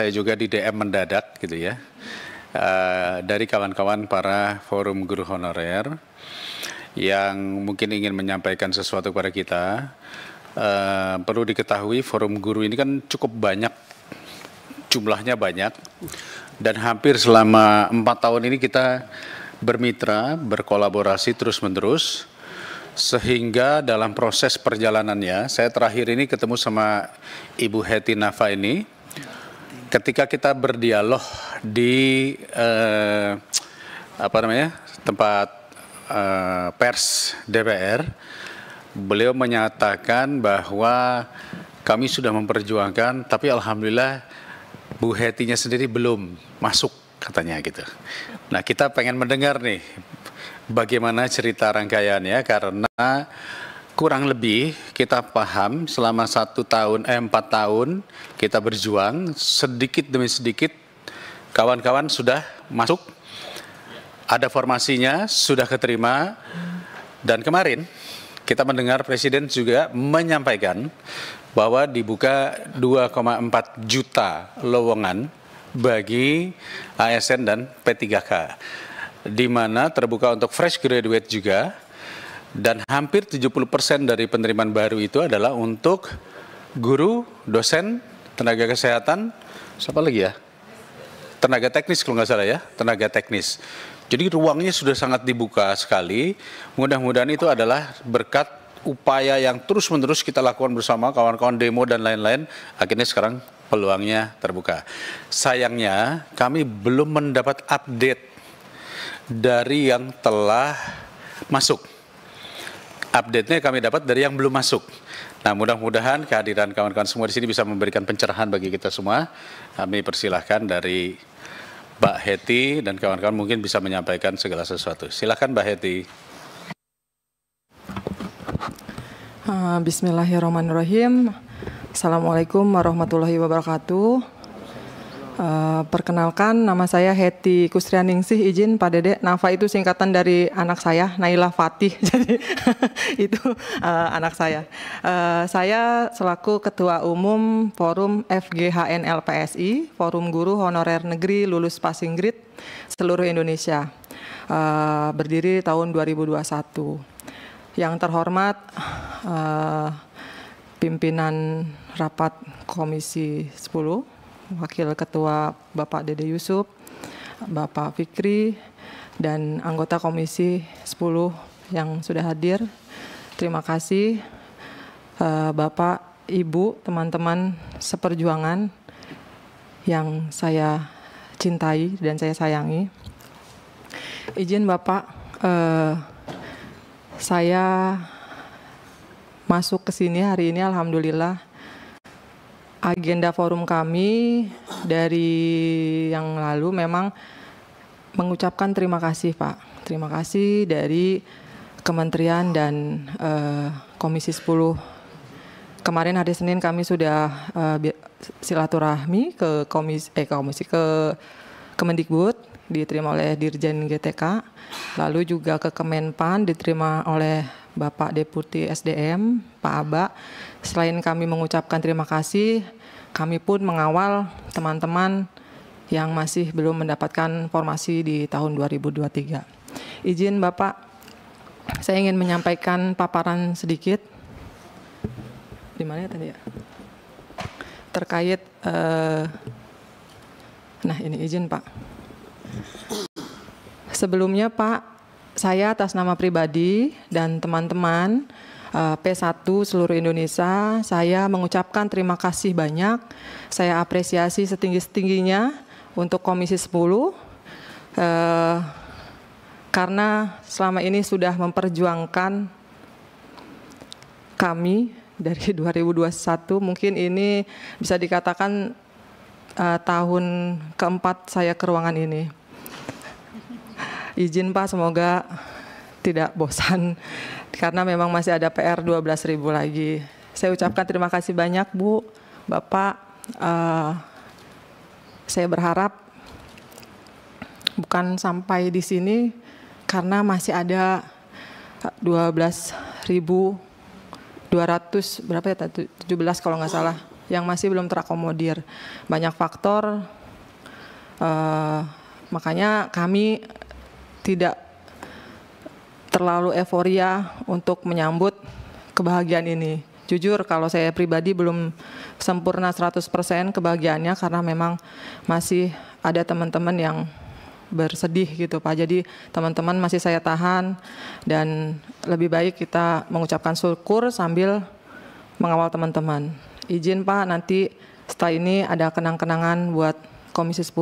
saya juga di DM mendadak gitu ya eh, dari kawan-kawan para forum guru honorer yang mungkin ingin menyampaikan sesuatu kepada kita. Eh, perlu diketahui forum guru ini kan cukup banyak jumlahnya banyak dan hampir selama empat tahun ini kita bermitra berkolaborasi terus menerus sehingga dalam proses perjalanannya saya terakhir ini ketemu sama Ibu Heti Nafa ini ketika kita berdialog di eh, apa namanya tempat eh, pers DPR, beliau menyatakan bahwa kami sudah memperjuangkan, tapi alhamdulillah Bu Hetinya sendiri belum masuk katanya gitu. Nah kita pengen mendengar nih bagaimana cerita rangkaiannya karena kurang lebih kita paham selama satu tahun, eh, empat tahun kita berjuang sedikit demi sedikit kawan-kawan sudah masuk, ada formasinya, sudah keterima, dan kemarin kita mendengar Presiden juga menyampaikan bahwa dibuka 2,4 juta lowongan bagi ASN dan P3K, di mana terbuka untuk fresh graduate juga, dan hampir 70% dari penerimaan baru itu adalah untuk guru, dosen, tenaga kesehatan, siapa lagi ya? Tenaga teknis kalau nggak salah ya, tenaga teknis. Jadi ruangnya sudah sangat dibuka sekali. Mudah-mudahan itu adalah berkat upaya yang terus-menerus kita lakukan bersama kawan-kawan demo dan lain-lain. Akhirnya sekarang peluangnya terbuka. Sayangnya kami belum mendapat update dari yang telah masuk update-nya kami dapat dari yang belum masuk. Nah, mudah-mudahan kehadiran kawan-kawan semua di sini bisa memberikan pencerahan bagi kita semua. Kami persilahkan dari Mbak Heti dan kawan-kawan mungkin bisa menyampaikan segala sesuatu. Silahkan Mbak Heti. Ah, bismillahirrahmanirrahim. Assalamualaikum warahmatullahi wabarakatuh. Eh, perkenalkan nama saya Heti Kustrianingsih izin Pak Dede Nafa itu singkatan dari anak saya Naila Fatih jadi itu uh, anak saya uh, saya selaku Ketua Umum Forum FGHN LPSI Forum Guru Honorer Negeri Lulus Passing Grade seluruh Indonesia uh, berdiri tahun 2021 yang terhormat uh, pimpinan rapat Komisi 10 Wakil Ketua Bapak Dede Yusuf, Bapak Fikri, dan anggota Komisi 10 yang sudah hadir. Terima kasih eh, Bapak, Ibu, teman-teman seperjuangan yang saya cintai dan saya sayangi. Izin Bapak, eh, saya masuk ke sini hari ini alhamdulillah agenda forum kami dari yang lalu memang mengucapkan terima kasih Pak. Terima kasih dari Kementerian dan uh, Komisi 10. Kemarin hari Senin kami sudah uh, silaturahmi ke komisi eh komisi ke Kemendikbud diterima oleh Dirjen GTK, lalu juga ke Kemenpan diterima oleh Bapak Deputi SDM Pak Aba Selain kami mengucapkan terima kasih, kami pun mengawal teman-teman yang masih belum mendapatkan formasi di tahun 2023. Izin Bapak, saya ingin menyampaikan paparan sedikit. Di mana ya tadi ya? Terkait, eh, nah ini izin Pak. Sebelumnya Pak, saya atas nama pribadi dan teman-teman Eh, P1 seluruh Indonesia, saya mengucapkan terima kasih banyak. Saya apresiasi setinggi-tingginya untuk Komisi 10 eh, karena selama ini sudah memperjuangkan kami dari 2021 mungkin ini bisa dikatakan eh, tahun keempat saya ke ruangan ini. Izin Pak, semoga tidak bosan karena memang masih ada PR 12.000 lagi. Saya ucapkan terima kasih banyak Bu, Bapak. Uh, saya berharap bukan sampai di sini karena masih ada 12.200 berapa ya 17 kalau nggak salah yang masih belum terakomodir. Banyak faktor uh, makanya kami tidak terlalu euforia untuk menyambut kebahagiaan ini. Jujur kalau saya pribadi belum sempurna 100% kebahagiaannya karena memang masih ada teman-teman yang bersedih gitu Pak. Jadi teman-teman masih saya tahan dan lebih baik kita mengucapkan syukur sambil mengawal teman-teman. Izin Pak nanti setelah ini ada kenang-kenangan buat Komisi 10.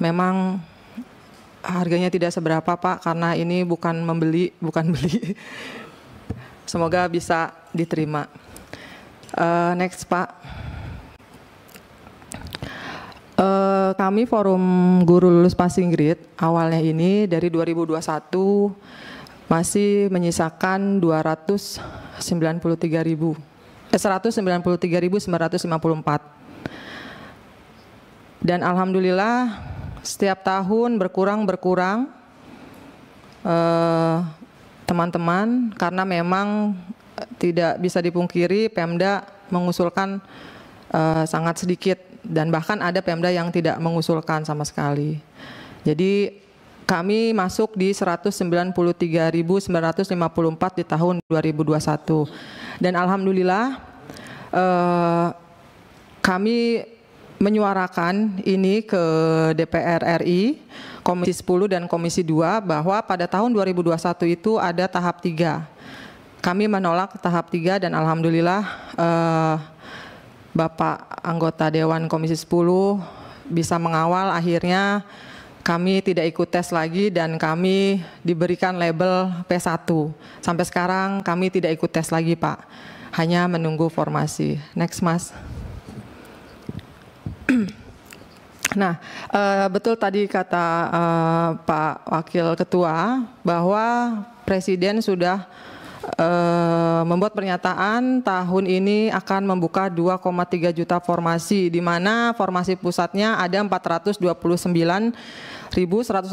Memang harganya tidak seberapa Pak karena ini bukan membeli, bukan beli. Semoga bisa diterima. Uh, next Pak. Uh, kami forum guru lulus passing grade awalnya ini dari 2021 masih menyisakan 293.000 eh 193.954. Dan alhamdulillah setiap tahun berkurang berkurang eh, teman-teman eh, karena memang eh, tidak bisa dipungkiri Pemda mengusulkan eh, sangat sedikit dan bahkan ada Pemda yang tidak mengusulkan sama sekali. Jadi kami masuk di 193.954 di tahun 2021. Dan alhamdulillah eh, kami menyuarakan ini ke DPR RI Komisi 10 dan Komisi 2 bahwa pada tahun 2021 itu ada tahap 3. Kami menolak tahap 3 dan alhamdulillah eh, Bapak anggota Dewan Komisi 10 bisa mengawal akhirnya kami tidak ikut tes lagi dan kami diberikan label P1. Sampai sekarang kami tidak ikut tes lagi, Pak. Hanya menunggu formasi. Next, Mas. Nah, eh, betul tadi kata eh, Pak Wakil Ketua bahwa Presiden sudah eh, membuat pernyataan tahun ini akan membuka 2,3 juta formasi, di mana formasi pusatnya ada 429 1183.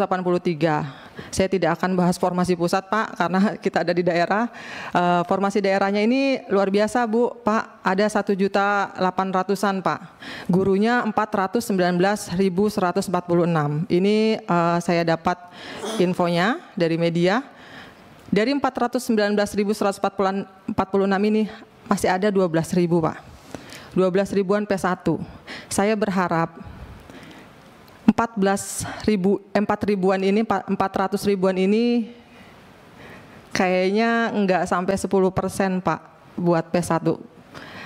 Saya tidak akan bahas formasi pusat, Pak, karena kita ada di daerah. E, formasi daerahnya ini luar biasa, Bu. Pak, ada 1 juta 800-an, Pak. Gurunya 419.146. Ini e, saya dapat infonya dari media. Dari 419.146 ini masih ada 12.000, Pak. 12 ribuan P1. Saya berharap 14 ribu, 4 eh, ribuan ini, 400 ribuan ini kayaknya enggak sampai 10 persen Pak buat P1.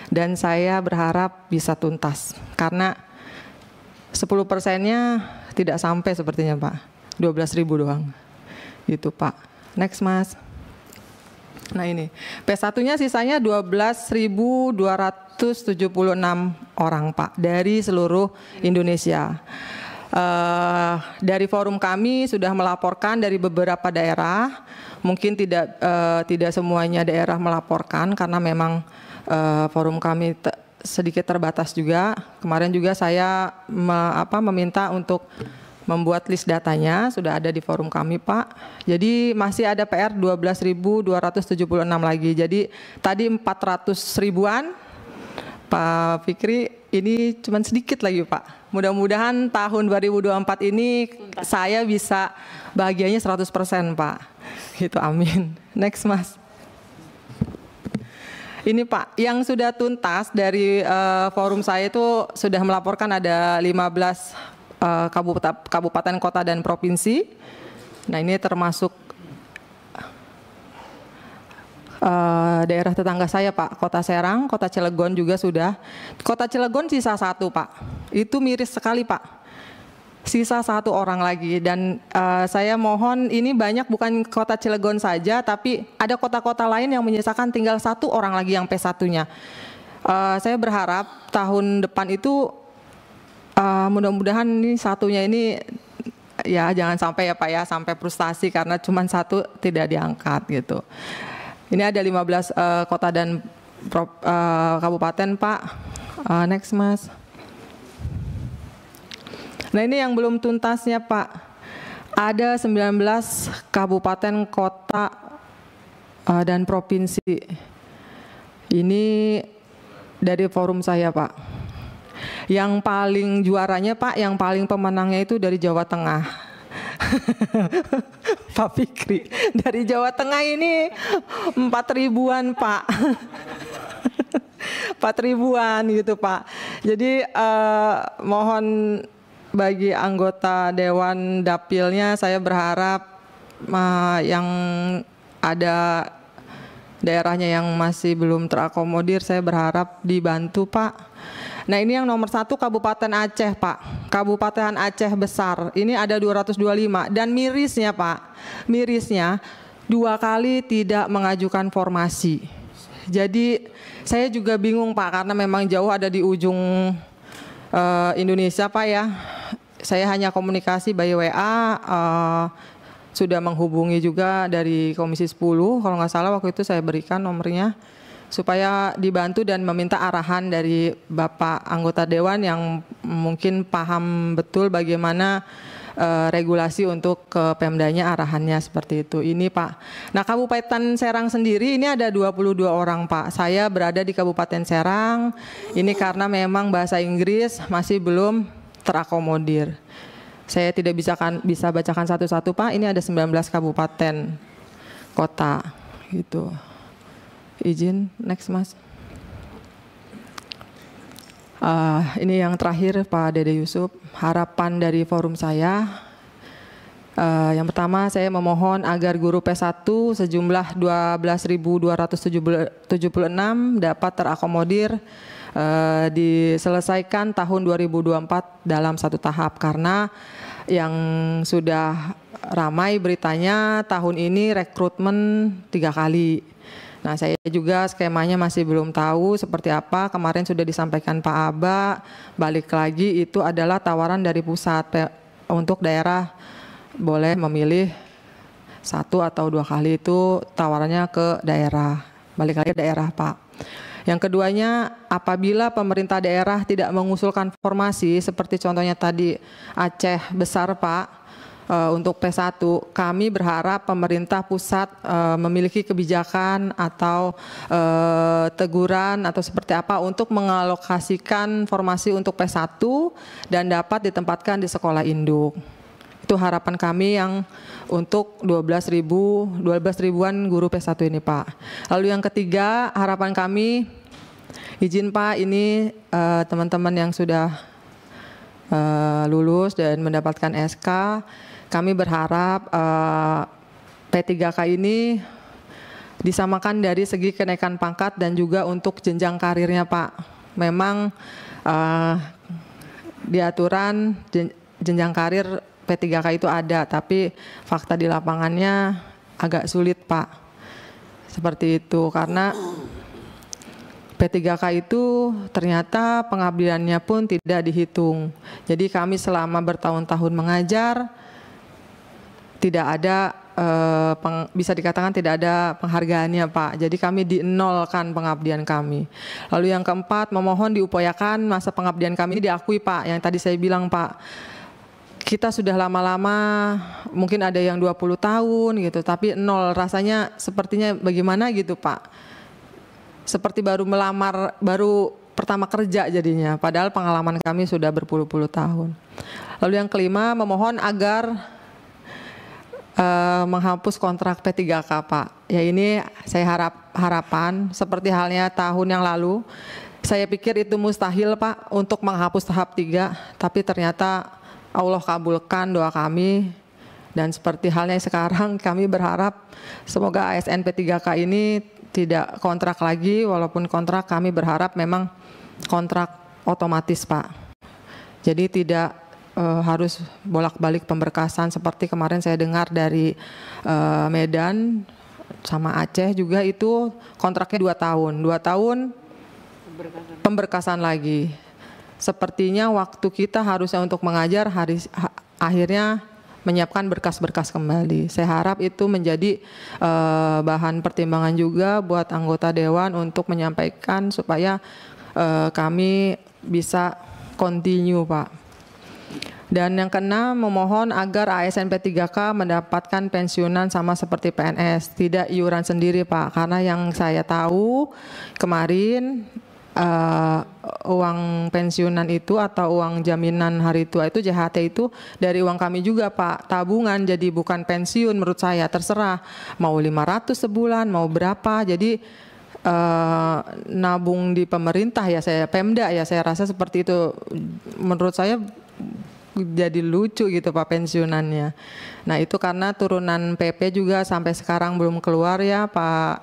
Dan saya berharap bisa tuntas karena 10 persennya tidak sampai sepertinya Pak. 12 ribu doang. Itu Pak. Next Mas. Nah ini, P1-nya sisanya 12.276 orang Pak dari seluruh Indonesia. Uh, dari forum kami sudah melaporkan dari beberapa daerah, mungkin tidak uh, tidak semuanya daerah melaporkan karena memang uh, forum kami te sedikit terbatas juga. Kemarin juga saya me apa, meminta untuk membuat list datanya sudah ada di forum kami Pak. Jadi masih ada PR 12.276 lagi. Jadi tadi 400 ribuan Pak Fikri, ini cuma sedikit lagi Pak. Mudah-mudahan tahun 2024 ini Entah. saya bisa bahagianya 100% Pak. Gitu, amin. Next Mas. Ini Pak, yang sudah tuntas dari uh, forum saya itu sudah melaporkan ada 15 uh, eh, kabupaten, kabupaten, kota, dan provinsi. Nah ini termasuk Eh, daerah tetangga saya Pak, Kota Serang, Kota Cilegon juga sudah. Kota Cilegon sisa satu Pak, itu miris sekali Pak. Sisa satu orang lagi dan uh, saya mohon ini banyak bukan kota Cilegon saja, tapi ada kota-kota lain yang menyisakan tinggal satu orang lagi yang P1-nya. Uh, eh, saya berharap tahun depan itu uh, mudah-mudahan ini satunya ini ya jangan sampai ya Pak ya sampai frustasi karena cuma satu tidak diangkat gitu. Ini ada 15 uh, eh, kota dan pro, uh, eh, kabupaten, Pak. Uh, next, Mas. Nah, ini yang belum tuntasnya, Pak. Ada 19 kabupaten, kota, uh, dan provinsi. Ini dari forum saya, Pak. Yang paling juaranya, Pak, yang paling pemenangnya itu dari Jawa Tengah Pak Fikri dari Jawa Tengah ini empat ribuan Pak. empat ribuan gitu Pak. Jadi eh, mohon bagi anggota Dewan Dapilnya saya berharap eh, yang ada daerahnya yang masih belum terakomodir saya berharap dibantu Pak. Nah ini yang nomor satu Kabupaten Aceh Pak, Kabupaten Aceh besar, ini ada 225 dan mirisnya Pak, mirisnya dua kali tidak mengajukan formasi. Jadi saya juga bingung Pak karena memang jauh ada di ujung uh, Indonesia Pak ya. Saya hanya komunikasi by WA, uh, eh, sudah menghubungi juga dari Komisi 10 kalau nggak salah waktu itu saya berikan nomornya supaya dibantu dan meminta arahan dari Bapak anggota dewan yang mungkin paham betul bagaimana uh, regulasi untuk ke Pemdanya arahannya seperti itu. Ini Pak. Nah, Kabupaten Serang sendiri ini ada 22 orang, Pak. Saya berada di Kabupaten Serang. Ini karena memang bahasa Inggris masih belum terakomodir. Saya tidak bisa kan bisa bacakan satu-satu Pak, ini ada 19 kabupaten kota gitu. Izin next Mas. Uh, ini yang terakhir Pak Dede Yusuf, harapan dari forum saya Uh, yang pertama saya memohon agar guru P1 sejumlah 12.276 dapat terakomodir ah, diselesaikan tahun 2024 dalam satu tahap karena yang sudah ramai beritanya tahun ini rekrutmen tiga kali. Nah saya juga skemanya masih belum tahu seperti apa. Kemarin sudah disampaikan Pak Aba, balik lagi itu adalah tawaran dari pusat untuk daerah boleh memilih satu atau dua kali itu tawarannya ke daerah, balik lagi ke daerah Pak. Yang keduanya, apabila pemerintah daerah tidak mengusulkan formasi seperti contohnya tadi Aceh besar Pak, eh, untuk P1, kami berharap pemerintah pusat eh, memiliki kebijakan atau eh, teguran atau seperti apa untuk mengalokasikan formasi untuk P1 dan dapat ditempatkan di sekolah induk. Itu harapan kami yang untuk 12 ribu, 12 ribuan guru P1 ini Pak. Lalu yang ketiga, harapan kami izin Pak ini eh, teman-teman uh, yang sudah uh, lulus dan mendapatkan SK, kami berharap uh, eh, P3K ini disamakan dari segi kenaikan pangkat dan juga untuk jenjang karirnya Pak. Memang uh, di aturan jenjang karir P3K itu ada, tapi fakta di lapangannya agak sulit Pak. Seperti itu karena P3K itu ternyata pengabdiannya pun tidak dihitung. Jadi kami selama bertahun-tahun mengajar tidak ada eh, peng, bisa dikatakan tidak ada penghargaannya Pak. Jadi kami dinolkan pengabdian kami. Lalu yang keempat memohon diupayakan masa pengabdian kami ini diakui Pak. Yang tadi saya bilang Pak kita sudah lama-lama mungkin ada yang 20 tahun gitu tapi nol rasanya sepertinya bagaimana gitu Pak seperti baru melamar, baru pertama kerja jadinya. Padahal pengalaman kami sudah berpuluh-puluh tahun. Lalu yang kelima, memohon agar uh, menghapus kontrak P3K, Pak. Ya ini saya harap harapan seperti halnya tahun yang lalu. Saya pikir itu mustahil, Pak, untuk menghapus tahap 3, tapi ternyata Allah kabulkan doa kami dan seperti halnya sekarang kami berharap semoga ASN P3K ini tidak kontrak lagi walaupun kontrak kami berharap memang kontrak otomatis Pak. Jadi tidak e, harus bolak-balik pemberkasan seperti kemarin saya dengar dari e, Medan sama Aceh juga itu kontraknya dua tahun. Dua tahun pemberkasan, pemberkasan lagi. Sepertinya waktu kita harusnya untuk mengajar hari ha, akhirnya menyiapkan berkas-berkas kembali. Saya harap itu menjadi uh, bahan pertimbangan juga buat anggota dewan untuk menyampaikan supaya uh, kami bisa continue, Pak. Dan yang keenam, memohon agar ASN P3K mendapatkan pensiunan sama seperti PNS, tidak iuran sendiri Pak. Karena yang saya tahu kemarin uh, uang pensiunan itu atau uang jaminan hari tua itu JHT itu dari uang kami juga Pak tabungan jadi bukan pensiun menurut saya terserah mau 500 sebulan mau berapa jadi uh, nabung di pemerintah ya saya Pemda ya saya rasa seperti itu menurut saya jadi lucu gitu Pak pensiunannya. Nah itu karena turunan PP juga sampai sekarang belum keluar ya Pak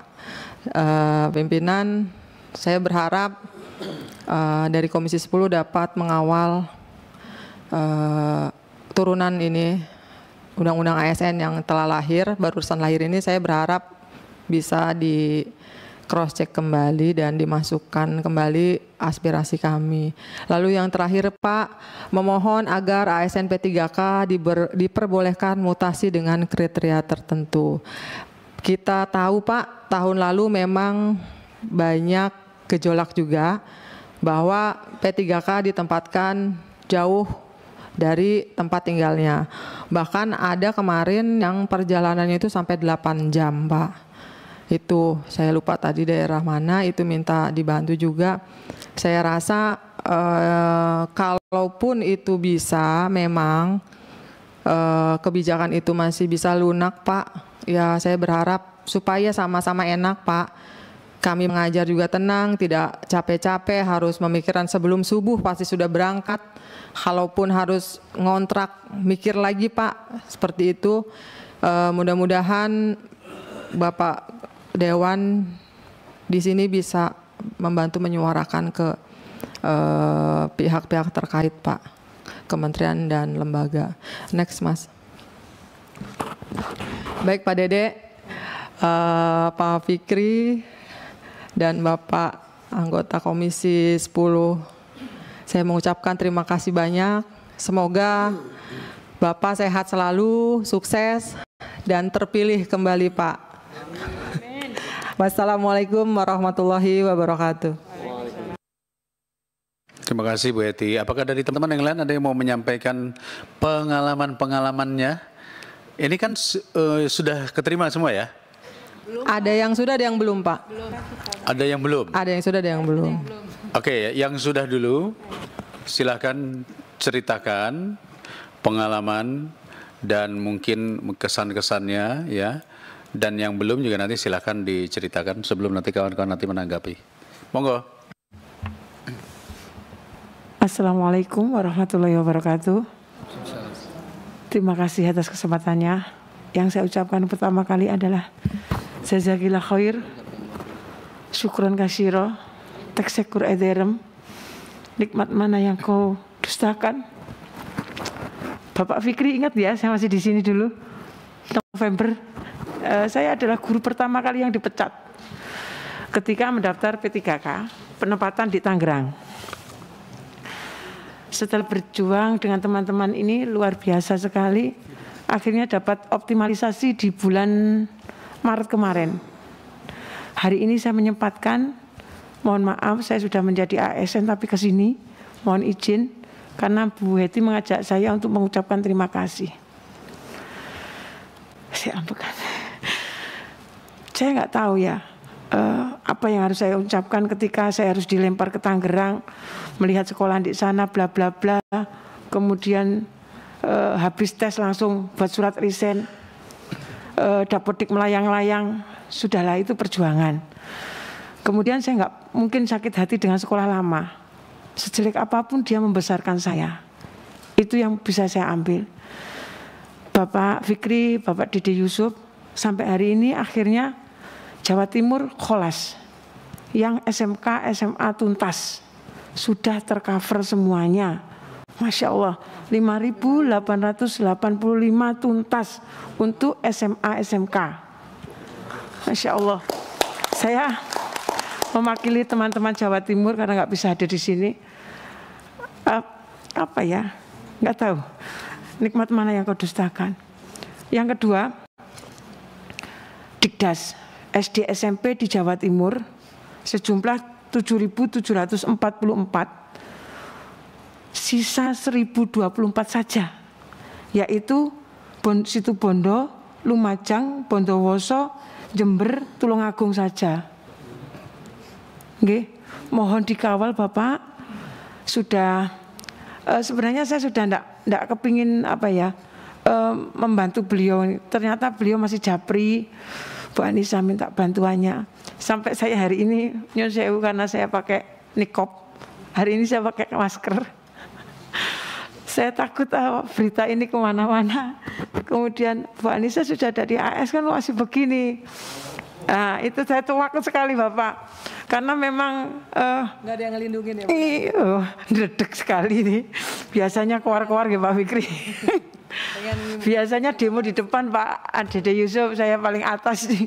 uh, pimpinan saya berharap uh, dari Komisi 10 dapat mengawal uh, turunan ini undang-undang ASN yang telah lahir, barusan lahir ini saya berharap bisa di cross check kembali dan dimasukkan kembali aspirasi kami. Lalu yang terakhir Pak, memohon agar ASN P3K diber, diperbolehkan mutasi dengan kriteria tertentu. Kita tahu Pak, tahun lalu memang banyak gejolak juga bahwa P3K ditempatkan jauh dari tempat tinggalnya. Bahkan ada kemarin yang perjalanannya itu sampai 8 jam, Pak. Itu saya lupa tadi daerah mana itu minta dibantu juga. Saya rasa eh, kalaupun itu bisa memang eh, kebijakan itu masih bisa lunak, Pak. Ya saya berharap supaya sama-sama enak, Pak kami mengajar juga tenang, tidak capek-capek, harus memikirkan sebelum subuh pasti sudah berangkat. Kalaupun harus ngontrak, mikir lagi Pak, seperti itu. E, Mudah-mudahan Bapak Dewan di sini bisa membantu menyuarakan ke e, pihak-pihak e, terkait Pak, kementerian dan lembaga. Next Mas. Baik Pak Dede, uh, Pak Fikri, dan Bapak anggota Komisi 10. Saya mengucapkan terima kasih banyak. Semoga Bapak sehat selalu, sukses, dan terpilih kembali Pak. Wassalamualaikum warahmatullahi wabarakatuh. Terima kasih Bu Eti. Apakah dari teman-teman yang lain ada yang mau menyampaikan pengalaman-pengalamannya? Ini kan uh, sudah keterima semua ya? Belum. Ada yang sudah, ada yang belum, Pak? Belum. Ada yang belum. Ada yang sudah, ada yang belum. Oke, okay, yang sudah dulu, silahkan ceritakan pengalaman dan mungkin kesan-kesannya, ya. Dan yang belum juga nanti silahkan diceritakan sebelum nanti kawan-kawan nanti menanggapi. Monggo. Assalamualaikum warahmatullahi wabarakatuh. Terima kasih atas kesempatannya. Yang saya ucapkan pertama kali adalah Jazakillah khair. syukuran kasiro. Teksekur ederem. Nikmat mana yang kau dustakan? Bapak Fikri ingat ya, saya masih di sini dulu. November, eh, saya adalah guru pertama kali yang dipecat ketika mendaftar P3K penempatan di Tangerang. Setelah berjuang dengan teman-teman ini luar biasa sekali, akhirnya dapat optimalisasi di bulan Maret kemarin. Hari ini saya menyempatkan, mohon maaf saya sudah menjadi ASN tapi ke sini, mohon izin karena Bu Heti mengajak saya untuk mengucapkan terima kasih. Saya ampukan. Saya nggak tahu ya eh, apa yang harus saya ucapkan ketika saya harus dilempar ke Tangerang, melihat sekolah di sana, bla bla bla. Kemudian uh, habis tes langsung buat surat resign e, eh, dapodik melayang-layang, sudahlah itu perjuangan. Kemudian saya nggak mungkin sakit hati dengan sekolah lama. Sejelek apapun dia membesarkan saya. Itu yang bisa saya ambil. Bapak Fikri, Bapak Didi Yusuf, sampai hari ini akhirnya Jawa Timur kolas. Yang SMK, SMA tuntas. Sudah tercover semuanya Masya Allah, 5.885 tuntas untuk SMA SMK. Masya Allah, saya mewakili teman-teman Jawa Timur karena nggak bisa hadir di sini. Uh, apa ya? Nggak tahu. Nikmat mana yang kau dustakan? Yang kedua, Dikdas SD SMP di Jawa Timur sejumlah 7.744 sisa 1024 saja, yaitu bon, situ Bondo, Lumajang, Bondowoso, Jember, Tulungagung saja. Nggih, mohon dikawal Bapak. Sudah uh, sebenarnya saya sudah ndak ndak kepingin apa ya uh, membantu beliau. Ternyata beliau masih japri. Bu Anissa minta bantuannya. Sampai saya hari ini nyun karena saya pakai nikop. Hari ini saya pakai masker saya takut ah, berita ini kemana-mana. Kemudian Bu Anissa sudah dari AS kan masih begini. Nah, itu saya tuak sekali Bapak. Karena memang uh, nggak ada yang ngelindungin ya. Iya, dedek sekali ini. Biasanya keluar-keluar ya Pak Fikri. Biasanya demo di depan Pak Adede Yusuf, saya paling atas nih.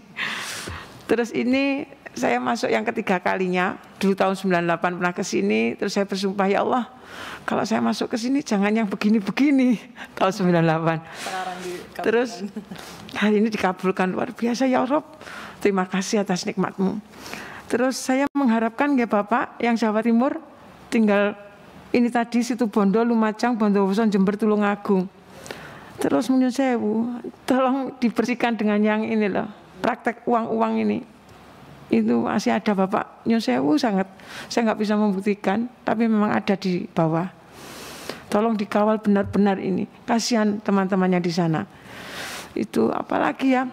Terus ini saya masuk yang ketiga kalinya, dulu tahun 98 pernah ke sini, terus saya bersumpah ya Allah, kalau saya masuk ke sini jangan yang begini-begini tahun 98. Terus hari ini dikabulkan luar biasa ya Rob. Terima kasih atas nikmatmu. Terus saya mengharapkan ya Bapak yang Jawa Timur tinggal ini tadi situ Bondo, Lumajang, Wuson Jember, Tulungagung. Terus menyuruh sewu, tolong dibersihkan dengan yang ini loh, praktek uang-uang ini. Itu masih ada Bapak Nyusewu sangat, saya nggak bisa membuktikan, tapi memang ada di bawah. Tolong dikawal benar-benar ini. Kasihan teman-temannya di sana. Itu apalagi ya.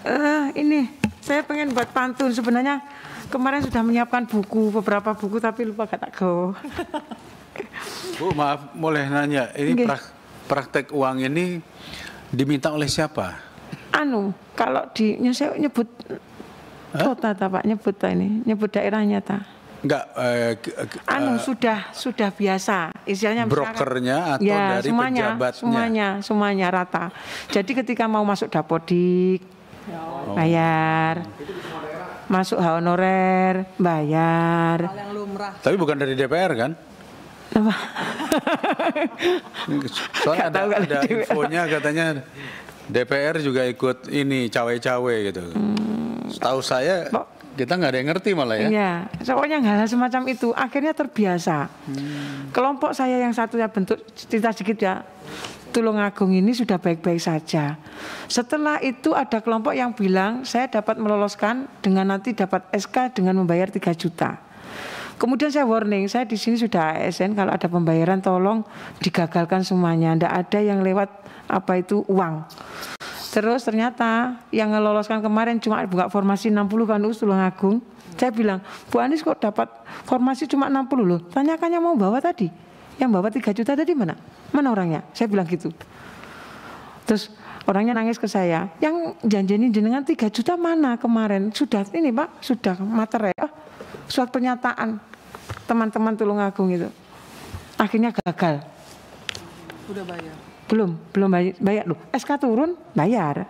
Uh, ini saya pengen buat pantun sebenarnya kemarin sudah menyiapkan buku beberapa buku tapi lupa kata go. Bu maaf boleh nanya ini okay. prak, praktek uang ini diminta oleh siapa? Anu kalau di saya nyebut huh? kota tak pak nyebut ini nyebut daerahnya tak Enggak. Eh, anu eh, sudah sudah biasa. Istilahnya brokernya atau ya, dari semuanya, pejabatnya. Semuanya, semuanya rata. Jadi ketika mau masuk dapodik oh. bayar. Masuk honorer, bayar. Tapi bukan dari DPR kan? Soalnya ada, ada infonya katanya DPR juga ikut ini cawe-cawe gitu. Hmm. Tahu saya Bo kita nggak ada yang ngerti malah ya. Iya, soalnya hal-hal semacam itu akhirnya terbiasa. Hmm. Kelompok saya yang satu ya bentuk cerita sedikit ya. Tulung Agung ini sudah baik-baik saja. Setelah itu ada kelompok yang bilang saya dapat meloloskan dengan nanti dapat SK dengan membayar 3 juta. Kemudian saya warning, saya di sini sudah ASN kalau ada pembayaran tolong digagalkan semuanya, tidak ada yang lewat apa itu uang. Terus ternyata yang ngeloloskan kemarin cuma buka formasi 60 kan Us Agung. Hmm. Saya bilang, Bu Anies kok dapat formasi cuma 60 loh. Tanyakan yang mau bawa tadi. Yang bawa 3 juta tadi mana? Mana orangnya? Saya bilang gitu. Terus orangnya nangis ke saya. Yang janjinya jenengan 3 juta mana kemarin? Sudah ini Pak, sudah materai. Oh, ah, surat pernyataan teman-teman tulung agung itu. Akhirnya gagal. Udah bayar belum belum bayar, bayar loh SK turun bayar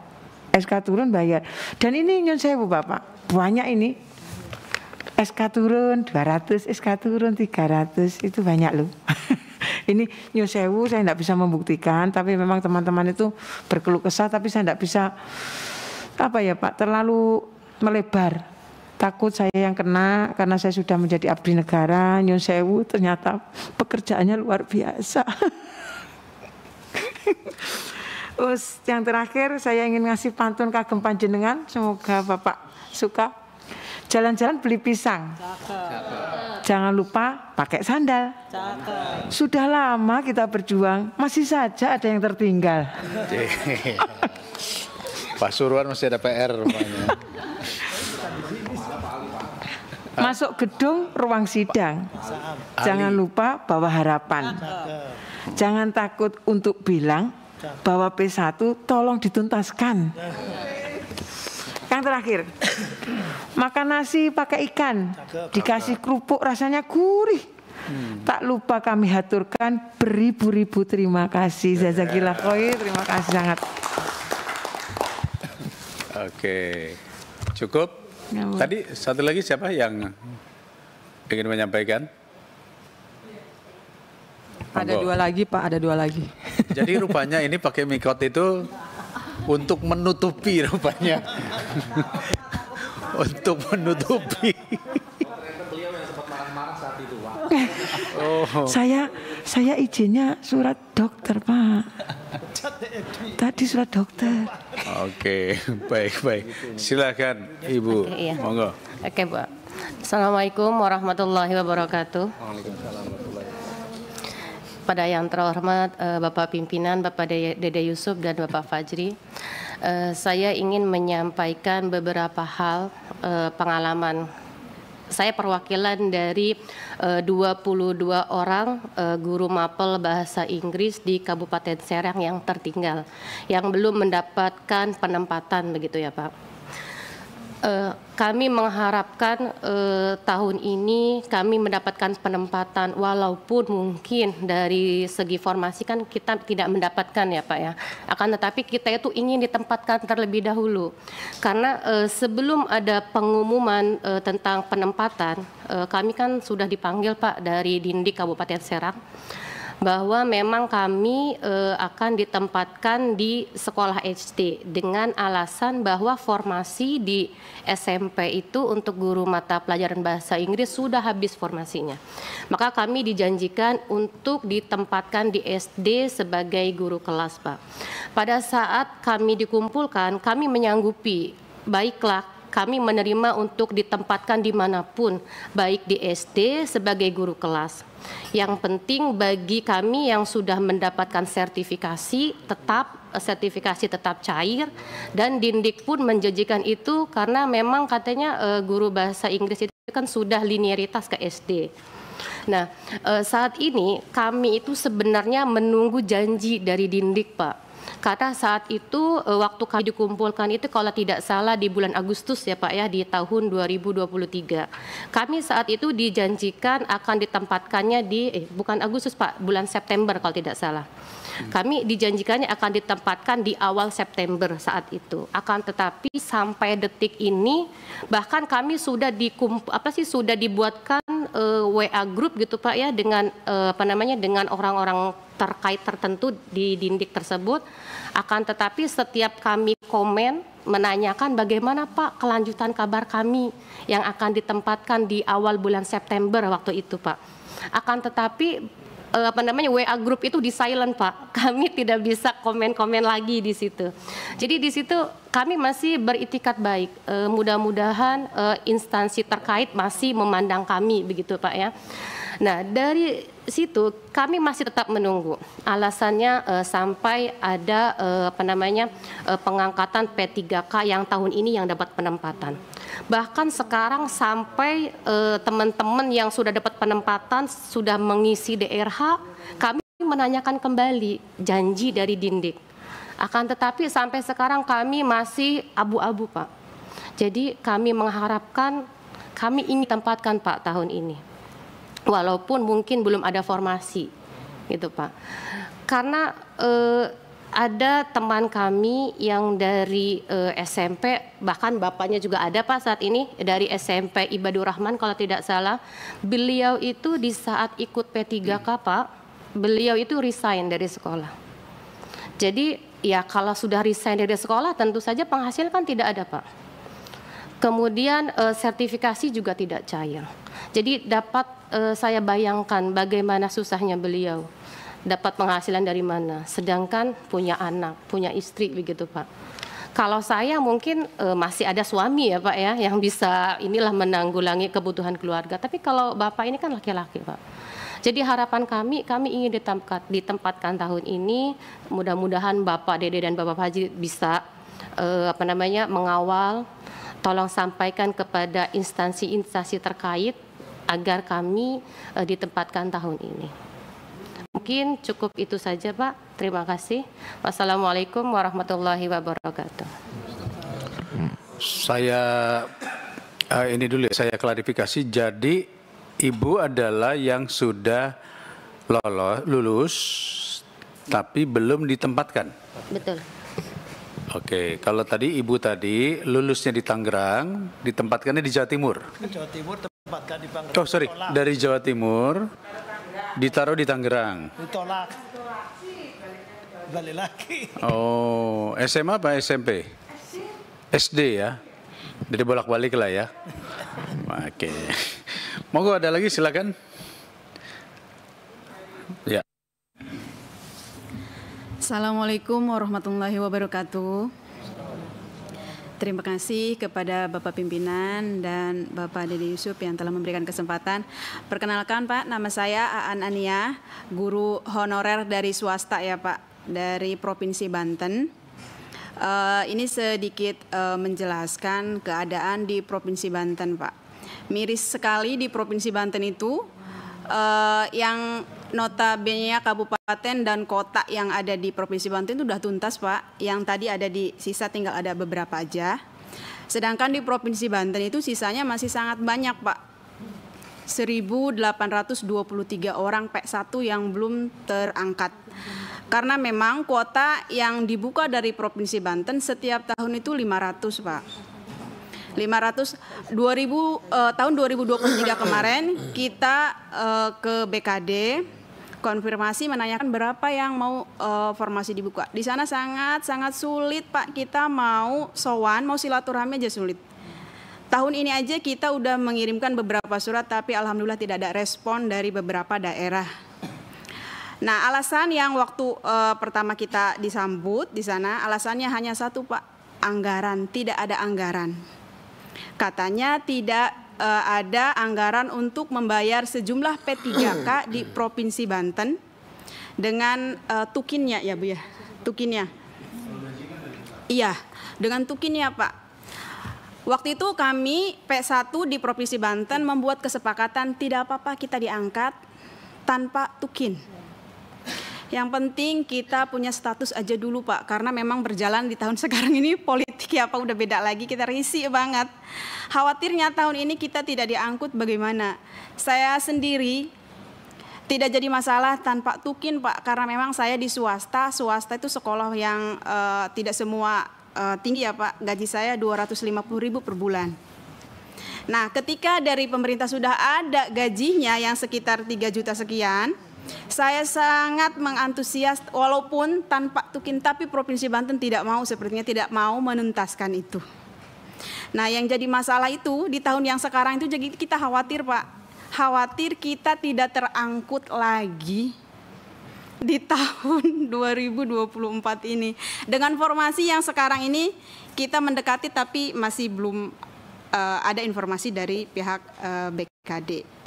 SK turun bayar dan ini nyun bu bapak banyak ini SK turun 200 SK turun 300 itu banyak loh ini nyusewu saya tidak bisa membuktikan tapi memang teman-teman itu berkeluh kesah tapi saya tidak bisa apa ya pak terlalu melebar takut saya yang kena karena saya sudah menjadi abdi negara nyusewu ternyata pekerjaannya luar biasa Us, yang terakhir saya ingin ngasih pantun kagem panjenengan, semoga Bapak suka. Jalan-jalan beli pisang. Cakel. Jangan lupa pakai sandal. Cakel. Sudah lama kita berjuang, masih saja ada yang tertinggal. Pak Suruan masih ada PR Masuk gedung ruang sidang. Jangan lupa bawa harapan. Cakel. Jangan takut untuk bilang bahwa P1 tolong dituntaskan. Yang terakhir, makan nasi pakai ikan, dikasih kerupuk rasanya gurih. Hmm. Tak lupa kami haturkan beribu-ribu terima kasih Zazakillah Koi, terima kasih sangat. Oke, cukup. Ya, Tadi satu lagi siapa yang ingin menyampaikan? Ada dua lagi Pak, ada dua lagi. Jadi rupanya ini pakai mikot itu untuk menutupi rupanya. untuk menutupi. Oh. Saya saya izinnya surat dokter Pak. Tadi surat dokter. Oke, baik baik. Silakan Ibu. Oke, iya. Monggo. Oke Pak. Assalamualaikum warahmatullahi wabarakatuh kepada yang terhormat eh, Bapak Pimpinan, Bapak Dede Yusuf dan Bapak Fajri. Eh, saya ingin menyampaikan beberapa hal eh, pengalaman saya perwakilan dari 22 orang guru mapel bahasa Inggris di Kabupaten Serang yang tertinggal yang belum mendapatkan penempatan begitu ya Pak. Uh, kami mengharapkan uh, tahun ini kami mendapatkan penempatan walaupun mungkin dari segi formasi kan kita tidak mendapatkan ya Pak ya. Akan tetapi kita itu ingin ditempatkan terlebih dahulu. Karena uh, sebelum ada pengumuman uh, tentang penempatan, uh, kami kan sudah dipanggil Pak dari Dindik Kabupaten Serang bahwa memang kami e, akan ditempatkan di sekolah HT dengan alasan bahwa formasi di SMP itu untuk guru mata pelajaran bahasa Inggris sudah habis formasinya. Maka kami dijanjikan untuk ditempatkan di SD sebagai guru kelas, Pak. Pada saat kami dikumpulkan, kami menyanggupi baiklah kami menerima untuk ditempatkan dimanapun, baik di SD sebagai guru kelas. Yang penting bagi kami yang sudah mendapatkan sertifikasi tetap sertifikasi tetap cair dan Dindik pun menjanjikan itu karena memang katanya eh, guru bahasa Inggris itu kan sudah linearitas ke SD. Nah, eh, saat ini kami itu sebenarnya menunggu janji dari Dindik, Pak karena saat itu eh, waktu kami dikumpulkan itu kalau tidak salah di bulan Agustus ya Pak ya di tahun 2023. Kami saat itu dijanjikan akan ditempatkannya di eh, bukan Agustus Pak, bulan September kalau tidak salah. Kami dijanjikannya akan ditempatkan di awal September saat itu. Akan tetapi sampai detik ini bahkan kami sudah di apa sih sudah dibuatkan uh, eh, WA group gitu Pak ya dengan uh, apa namanya dengan orang-orang terkait tertentu di dindik tersebut. Akan tetapi setiap kami komen menanyakan bagaimana Pak kelanjutan kabar kami yang akan ditempatkan di awal bulan September waktu itu Pak. Akan tetapi Eh, apa namanya WA group itu di silent Pak. Kami tidak bisa komen-komen lagi di situ. Jadi di situ kami masih beritikat baik. Eh, Mudah-mudahan eh, instansi terkait masih memandang kami begitu Pak ya. Nah, dari situ kami masih tetap menunggu. Alasannya uh, sampai ada uh, apa namanya uh, pengangkatan P3K yang tahun ini yang dapat penempatan. Bahkan sekarang sampai teman-teman uh, yang sudah dapat penempatan sudah mengisi DRH, kami menanyakan kembali janji dari Dindik. Akan tetapi sampai sekarang kami masih abu-abu, Pak. Jadi kami mengharapkan kami ingin tempatkan Pak tahun ini walaupun mungkin belum ada formasi gitu Pak. Karena eh, ada teman kami yang dari eh, SMP bahkan bapaknya juga ada Pak saat ini dari SMP Ibadur Rahman kalau tidak salah. Beliau itu di saat ikut P3K hmm. Pak, beliau itu resign dari sekolah. Jadi ya kalau sudah resign dari sekolah tentu saja penghasilan kan tidak ada Pak Kemudian uh, sertifikasi juga tidak cair. Jadi dapat uh, saya bayangkan bagaimana susahnya beliau dapat penghasilan dari mana, sedangkan punya anak, punya istri begitu Pak. Kalau saya mungkin e, masih ada suami ya Pak ya yang bisa inilah menanggulangi kebutuhan keluarga. Tapi kalau Bapak ini kan laki-laki Pak. Jadi harapan kami, kami ingin ditempat, ditempatkan tahun ini. Mudah-mudahan Bapak Dede dan Bapak Haji bisa apa namanya mengawal tolong sampaikan kepada instansi-instansi terkait agar kami uh, ditempatkan tahun ini. Mungkin cukup itu saja Pak. Terima kasih. Wassalamualaikum warahmatullahi wabarakatuh. Saya uh, ini dulu ya, saya klarifikasi. Jadi ibu adalah yang sudah lolos lulus tapi belum ditempatkan. Betul. Oke, kalau tadi ibu tadi lulusnya di Tangerang, ditempatkannya di Jawa Timur. Jawa Timur tempatkan di Tangerang. Oh sorry, ditolak. dari Jawa Timur ditaruh di Tangerang. Ditolak. Balik lagi. Oh, SMA apa SMP? SD ya. Jadi bolak-balik lah ya. Oke. Mau ada lagi silakan. Ya. Assalamualaikum warahmatullahi wabarakatuh. Terima kasih kepada Bapak Pimpinan dan Bapak Dede Yusuf yang telah memberikan kesempatan. Perkenalkan Pak, nama saya Aan Ania, guru honorer dari swasta ya Pak, dari Provinsi Banten. Eh, ini sedikit eh, menjelaskan keadaan di Provinsi Banten Pak. Miris sekali di Provinsi Banten itu uh, yang notabene kabupaten dan kota yang ada di Provinsi Banten itu sudah tuntas Pak. Yang tadi ada di sisa tinggal ada beberapa aja. Sedangkan di Provinsi Banten itu sisanya masih sangat banyak Pak. 1823 orang P1 yang belum terangkat. Karena memang kuota yang dibuka dari Provinsi Banten setiap tahun itu 500 Pak. 500 2000 uh, tahun 2023 kemarin kita uh, ke BKD konfirmasi menanyakan berapa yang mau uh, formasi dibuka. Di sana sangat sangat sulit Pak kita mau sowan mau silaturahmi aja sulit. Tahun ini aja kita udah mengirimkan beberapa surat tapi alhamdulillah tidak ada respon dari beberapa daerah. Nah, alasan yang waktu uh, pertama kita disambut di sana alasannya hanya satu, Pak. Anggaran, tidak ada anggaran. Katanya tidak uh, ada anggaran untuk membayar sejumlah P3K di Provinsi Banten dengan uh, tukinnya ya Bu ya. Tukinnya. Iya, dengan tukinnya Pak. Waktu itu kami P1 di Provinsi Banten membuat kesepakatan tidak apa-apa kita diangkat tanpa tukin. Yang penting kita punya status aja dulu Pak, karena memang berjalan di tahun sekarang ini politik ya Pak udah beda lagi, kita risih banget. Khawatirnya tahun ini kita tidak diangkut bagaimana. Saya sendiri tidak jadi masalah tanpa tukin Pak karena memang saya di swasta swasta itu sekolah yang uh, tidak semua uh, tinggi ya Pak gaji saya 250 ribu per bulan Nah ketika dari pemerintah sudah ada gajinya yang sekitar 3 juta sekian saya sangat mengantusias walaupun tanpa tukin tapi Provinsi Banten tidak mau sepertinya tidak mau menuntaskan itu. Nah yang jadi masalah itu di tahun yang sekarang itu jadi kita khawatir Pak. Khawatir kita tidak terangkut lagi di tahun 2024 ini. Dengan formasi yang sekarang ini kita mendekati tapi masih belum uh, ada informasi dari pihak uh, eh, BKD.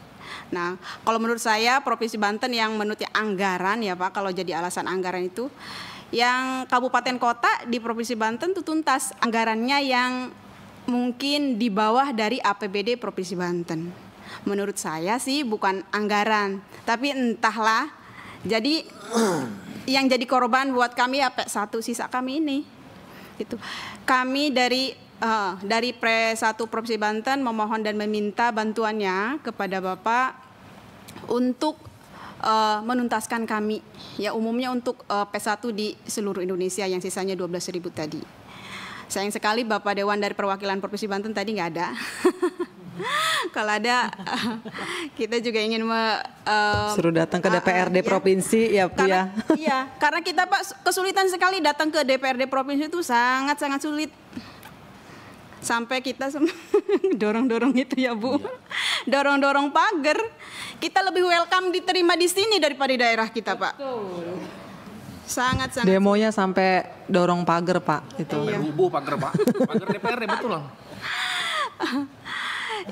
Nah, kalau menurut saya Provinsi Banten yang menuti anggaran ya Pak, kalau jadi alasan anggaran itu yang kabupaten kota di Provinsi Banten itu tuntas anggarannya yang mungkin di bawah dari APBD Provinsi Banten. Menurut saya sih bukan anggaran, tapi entahlah. Jadi yang jadi korban buat kami ya satu sisa kami ini. Itu. Kami dari uh, dari Pre 1 Provinsi Banten memohon dan meminta bantuannya kepada Bapak untuk uh, menuntaskan kami ya umumnya untuk uh, eh, P1 di seluruh Indonesia yang sisanya 12.000 tadi. Sayang sekali Bapak Dewan dari Perwakilan Provinsi Banten tadi nggak ada. kalau ada kita juga ingin me, uh, suruh datang ke DPRD ah, ah, ya. provinsi ya, ya Bu ya. Iya, karena kita Pak kesulitan sekali datang ke DPRD provinsi itu sangat sangat sulit sampai kita dorong-dorong itu ya Bu. Iya. Dorong-dorong iya. pagar. Kita lebih welcome diterima di sini daripada di daerah kita, Pak. Sangat sangat. Demonya sampai dorong pagar, Pak, itu. Iya. Rubuh pagar, Pak. Pagar DPR ya, betul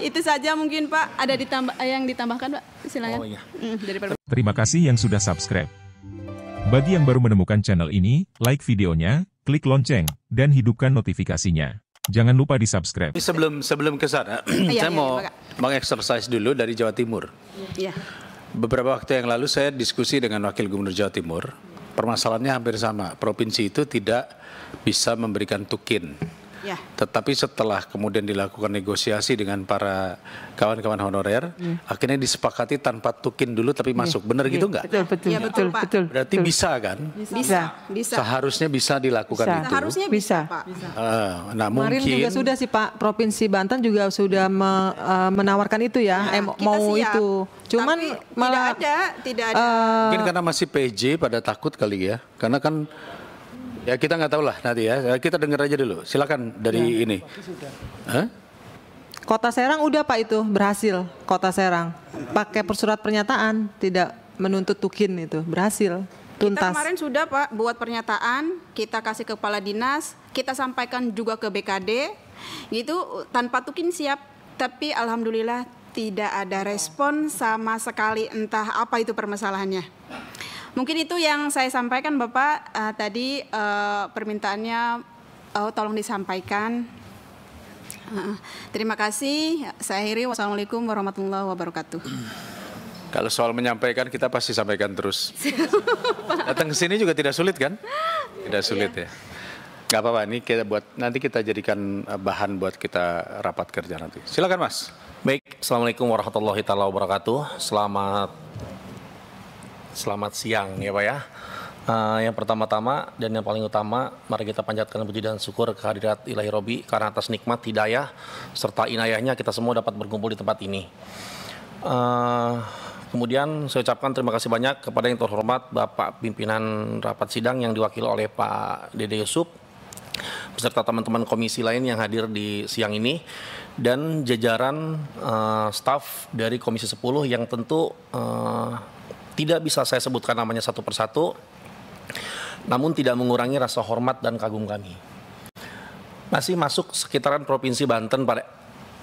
itu saja mungkin, Pak. Ada ditambah eh, yang ditambahkan, Pak? Silakan. Oh iya. Hmm, Terima kasih yang sudah subscribe. Bagi yang baru menemukan channel ini, like videonya, klik lonceng, dan hidupkan notifikasinya. Jangan lupa di subscribe. Sebelum sebelum ke sana, iya, iya, saya iya, mau iya, mengeksersis dulu dari Jawa Timur. Iya. Beberapa waktu yang lalu saya diskusi dengan Wakil Gubernur Jawa Timur. Permasalahannya hampir sama. Provinsi itu tidak bisa memberikan tukin Ya. Tetapi setelah kemudian dilakukan negosiasi dengan para kawan-kawan honorer, ya. akhirnya disepakati tanpa tukin dulu tapi ya. masuk. Ya. Benar ya. gitu enggak? Betul betul, ya, betul betul betul. Berarti betul. bisa kan? Bisa. bisa. Seharusnya bisa dilakukan bisa. itu. Seharusnya bisa, Pak. Bisa. Uh, nah, Kemarin mungkin juga sudah sih Pak Provinsi Banten juga sudah me, eh, menawarkan itu ya, nah, mau siap. itu. Cuman tapi malah tidak ada, tidak ada. Uh, mungkin karena masih PJ pada takut kali ya. Karena kan Ya kita nggak tahu lah nanti ya. Eh, kita dengar aja dulu. Silakan dari ya, ini. Hah? Kota Serang udah Pak itu berhasil. Kota Serang pakai persurat pernyataan tidak menuntut tukin itu berhasil tuntas. Kita kemarin sudah Pak buat pernyataan, kita kasih ke kepala dinas, kita sampaikan juga ke BKD gitu tanpa tukin siap tapi alhamdulillah tidak ada respon sama sekali entah apa itu permasalahannya. Mungkin itu yang saya sampaikan Bapak uh, tadi uh, permintaannya uh, tolong disampaikan. terima kasih. Saya akhiri. Wassalamualaikum warahmatullahi wabarakatuh. Kalau soal menyampaikan kita pasti sampaikan terus. Datang ke sini juga tidak sulit kan? Tidak sulit iya. ya. Gak apa-apa, ini kita buat nanti kita jadikan bahan buat kita rapat kerja nanti. Silakan Mas. Baik, Assalamualaikum warahmatullahi taala wabarakatuh. Selamat Selamat siang ya Pak ya. Uh, yang pertama-tama dan yang paling utama, mari kita panjatkan puji dan syukur kehadirat ilahi Robi karena atas nikmat, hidayah, serta inayahnya kita semua dapat berkumpul di tempat ini. Uh, kemudian saya ucapkan terima kasih banyak kepada yang terhormat Bapak Pimpinan Rapat Sidang yang diwakili oleh Pak Dede Yusuf, beserta teman-teman komisi lain yang hadir di siang ini dan jajaran uh, eh, staf dari Komisi 10 yang tentu uh, tidak bisa saya sebutkan namanya satu persatu, namun tidak mengurangi rasa hormat dan kagum kami. Masih masuk sekitaran Provinsi Banten pada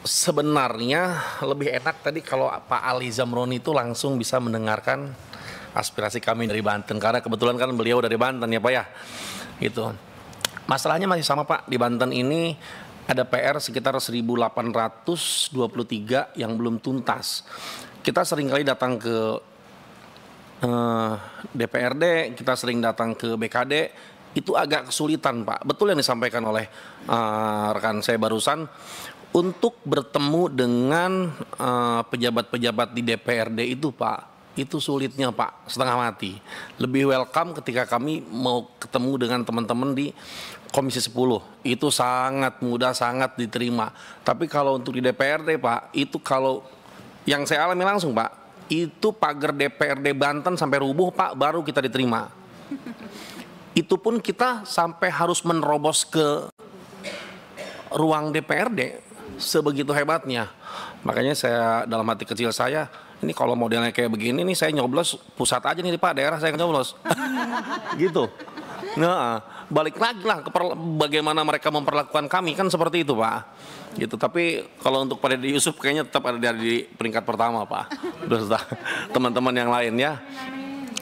sebenarnya lebih enak tadi kalau Pak Ali Zamroni itu langsung bisa mendengarkan aspirasi kami dari Banten karena kebetulan kan beliau dari Banten ya Pak ya. Gitu. Masalahnya masih sama Pak di Banten ini ada PR sekitar 1823 yang belum tuntas. Kita seringkali datang ke DPRD, eh, kita sering datang ke BKD, itu agak kesulitan Pak. Betul yang disampaikan oleh eh, rekan saya barusan untuk bertemu dengan eh, pejabat-pejabat pejabat -pejabat di DPRD itu Pak. Itu sulitnya Pak, setengah mati. Lebih welcome ketika kami mau ketemu dengan teman-teman di Komisi 10. Itu sangat mudah, sangat diterima. Tapi kalau untuk di DPRD Pak, itu kalau yang saya alami langsung Pak, itu pagar DPRD Banten sampai rubuh Pak baru kita diterima. Itu pun kita sampai harus menerobos ke ruang DPRD sebegitu hebatnya. Makanya saya dalam hati kecil saya ini kalau modelnya kayak begini nih saya nyoblos pusat aja nih Pak daerah saya nyoblos. gitu. Nah, balik lagi lah ke bagaimana mereka memperlakukan kami kan seperti itu pak gitu tapi kalau untuk pada di Yusuf kayaknya tetap ada di peringkat pertama pak terus teman-teman yang lain ya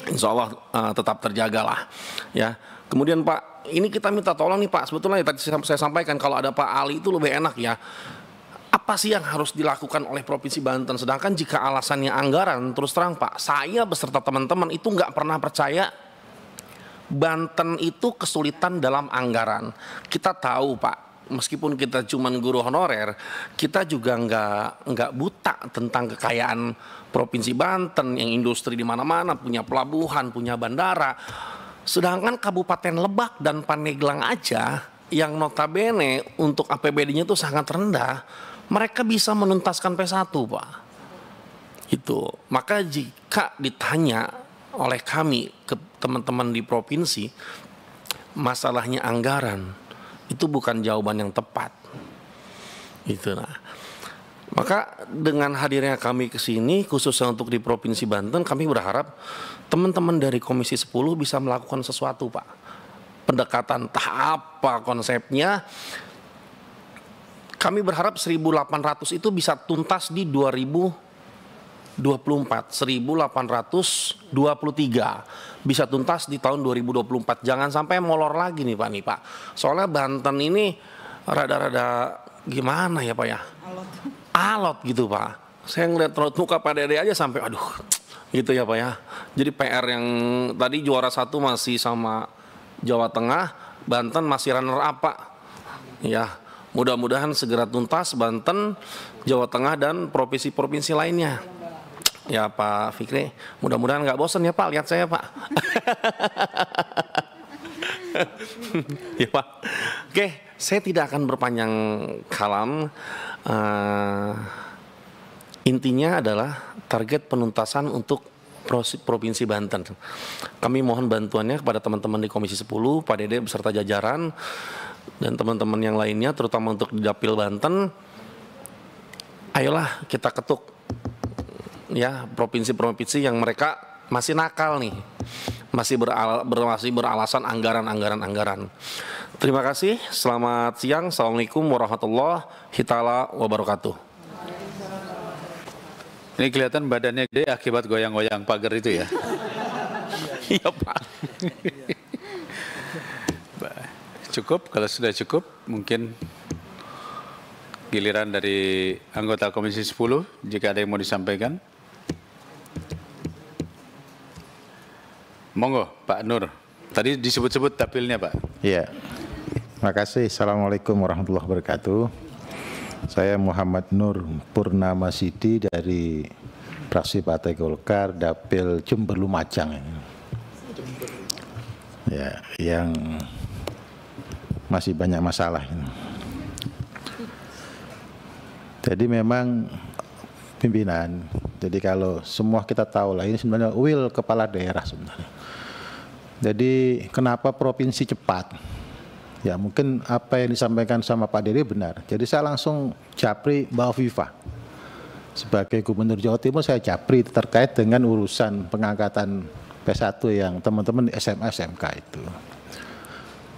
Insya Allah uh, tetap lah ya kemudian pak ini kita minta tolong nih pak sebetulnya tadi saya sampaikan kalau ada Pak Ali itu lebih enak ya apa sih yang harus dilakukan oleh Provinsi Banten? Sedangkan jika alasannya anggaran, terus terang Pak, saya beserta teman-teman itu nggak pernah percaya Banten itu kesulitan dalam anggaran. Kita tahu Pak, meskipun kita cuma guru honorer, kita juga nggak nggak buta tentang kekayaan provinsi Banten yang industri di mana-mana, punya pelabuhan, punya bandara. Sedangkan Kabupaten Lebak dan Paneglang aja yang notabene untuk APBD-nya itu sangat rendah, mereka bisa menuntaskan P1, Pak. Itu. Maka jika ditanya oleh kami ke teman-teman di provinsi masalahnya anggaran itu bukan jawaban yang tepat itu nah maka dengan hadirnya kami ke sini khususnya untuk di Provinsi Banten kami berharap teman-teman dari Komisi 10 bisa melakukan sesuatu Pak. Pendekatan tahap apa konsepnya? Kami berharap 1800 itu bisa tuntas di 2000 24 1823 bisa tuntas di tahun 2024 jangan sampai molor lagi nih Pak nih Pak soalnya Banten ini rada-rada gimana ya Pak ya alot alot gitu Pak saya ngeliat rot muka Pak Dede aja sampai aduh gitu ya Pak ya jadi PR yang tadi juara satu masih sama Jawa Tengah Banten masih runner up Pak ya mudah-mudahan segera tuntas Banten Jawa Tengah dan provinsi-provinsi lainnya Ya Pak Fikri, mudah-mudahan nggak bosan ya Pak, lihat saya Pak. ya Pak. Oke, saya tidak akan berpanjang kalam. Uh, intinya adalah target penuntasan untuk Provinsi Banten. Kami mohon bantuannya kepada teman-teman di Komisi 10, Pak Dede beserta jajaran, dan teman-teman yang lainnya, terutama untuk di Dapil Banten. Ayolah kita ketuk ya provinsi-provinsi yang mereka masih nakal nih, masih berala, ber, masih beralasan anggaran-anggaran anggaran. Terima kasih. Selamat siang. Assalamualaikum warahmatullahi taala wabarakatuh. Ini kelihatan badannya gede akibat goyang-goyang pagar itu ya. Iya pak. cukup kalau sudah cukup mungkin giliran dari anggota Komisi 10 jika ada yang mau disampaikan. Monggo Pak Nur. Tadi disebut-sebut dapilnya Pak. Iya. Terima kasih. Assalamualaikum warahmatullahi wabarakatuh. Saya Muhammad Nur Purnama Sidi dari fraksi Partai Golkar Dapil Jember Lumajang. Ya, yang masih banyak masalah. Jadi memang pimpinan. Jadi kalau semua kita tahu lah ini sebenarnya will kepala daerah sebenarnya. Jadi kenapa provinsi cepat? Ya mungkin apa yang disampaikan sama Pak Dede benar. Jadi saya langsung capri bawa Viva. Sebagai Gubernur Jawa Timur saya capri terkait dengan urusan pengangkatan P1 yang teman-teman SMA SMK itu.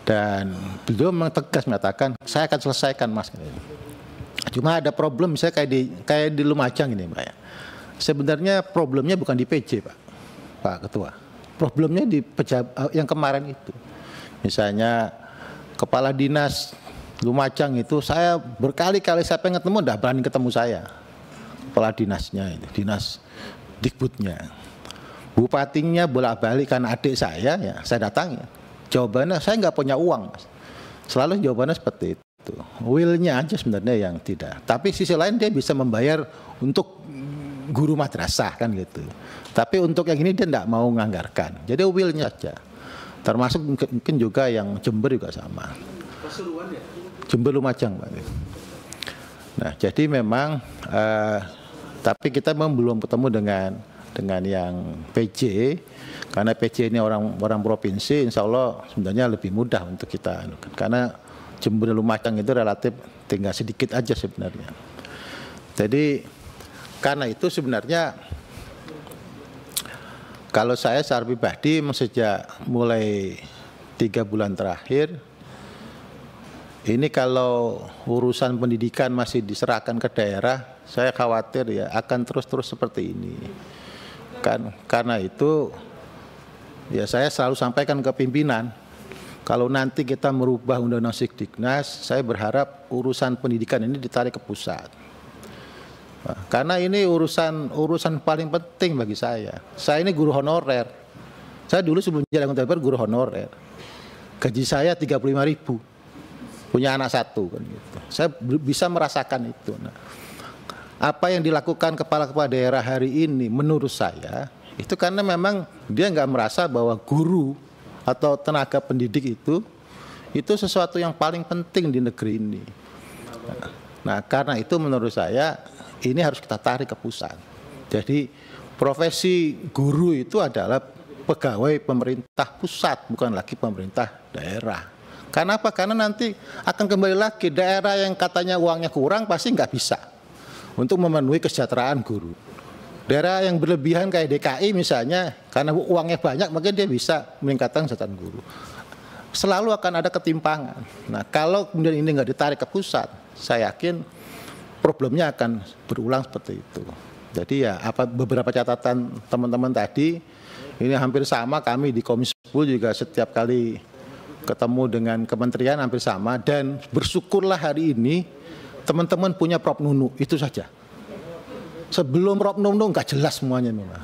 Dan beliau memang tegas mengatakan saya akan selesaikan mas. Cuma ada problem saya kayak di kayak di Lumajang ini mbak ya. Sebenarnya problemnya bukan di PJ pak, pak ketua problemnya di pejabat eh, yang kemarin itu. Misalnya kepala dinas Lumajang itu saya berkali-kali saya pengen ketemu dah berani ketemu saya. Kepala dinasnya itu, dinas Dikbudnya. Bupatinya bolak-balik karena adik saya ya, saya datang, Ya. Jawabannya saya nggak punya uang. Selalu jawabannya seperti itu. Willnya aja sebenarnya yang tidak. Tapi sisi lain dia bisa membayar untuk guru madrasah kan gitu. Tapi untuk yang ini dia tidak mau menganggarkan. Jadi willnya saja. Termasuk mungkin juga yang Jember juga sama. Ya? Jember Lumajang Pak. Nah jadi memang eh, tapi kita memang belum ketemu dengan dengan yang PJ karena PJ ini orang orang provinsi insya Allah sebenarnya lebih mudah untuk kita anu kan. karena Jember Lumajang itu relatif tinggal sedikit aja sebenarnya jadi karena itu sebenarnya kalau saya secara pribadi sejak mulai tiga bulan terakhir, ini kalau urusan pendidikan masih diserahkan ke daerah, saya khawatir ya akan terus-terus seperti ini. Kan, karena itu ya saya selalu sampaikan ke pimpinan, kalau nanti kita merubah Undang-Undang Sikdiknas, saya berharap urusan pendidikan ini ditarik ke pusat. Karena ini urusan urusan paling penting bagi saya. Saya ini guru honorer. Saya dulu sebelum jadi anggota DPR guru honorer. Gaji saya 35 ribu. Punya anak satu kan gitu. Saya bisa merasakan itu. Nah, apa yang dilakukan kepala-kepala daerah hari ini menurut saya itu karena memang dia nggak merasa bahwa guru atau tenaga pendidik itu itu sesuatu yang paling penting di negeri ini. Nah, nah karena itu menurut saya ini harus kita tarik ke pusat. Jadi profesi guru itu adalah pegawai pemerintah pusat, bukan lagi pemerintah daerah. Karena apa? Karena nanti akan kembali lagi daerah yang katanya uangnya kurang pasti nggak bisa untuk memenuhi kesejahteraan guru. Daerah yang berlebihan kayak DKI misalnya, karena uangnya banyak mungkin dia bisa meningkatkan kesejahteraan guru. Selalu akan ada ketimpangan. Nah kalau kemudian ini nggak ditarik ke pusat, saya yakin problemnya akan berulang seperti itu. Jadi ya apa beberapa catatan teman-teman tadi ini hampir sama kami di Komisi 10 juga setiap kali ketemu dengan kementerian hampir sama dan bersyukurlah hari ini teman-teman punya Prop Nunu itu saja. Sebelum Prop Nunu nggak jelas semuanya memang.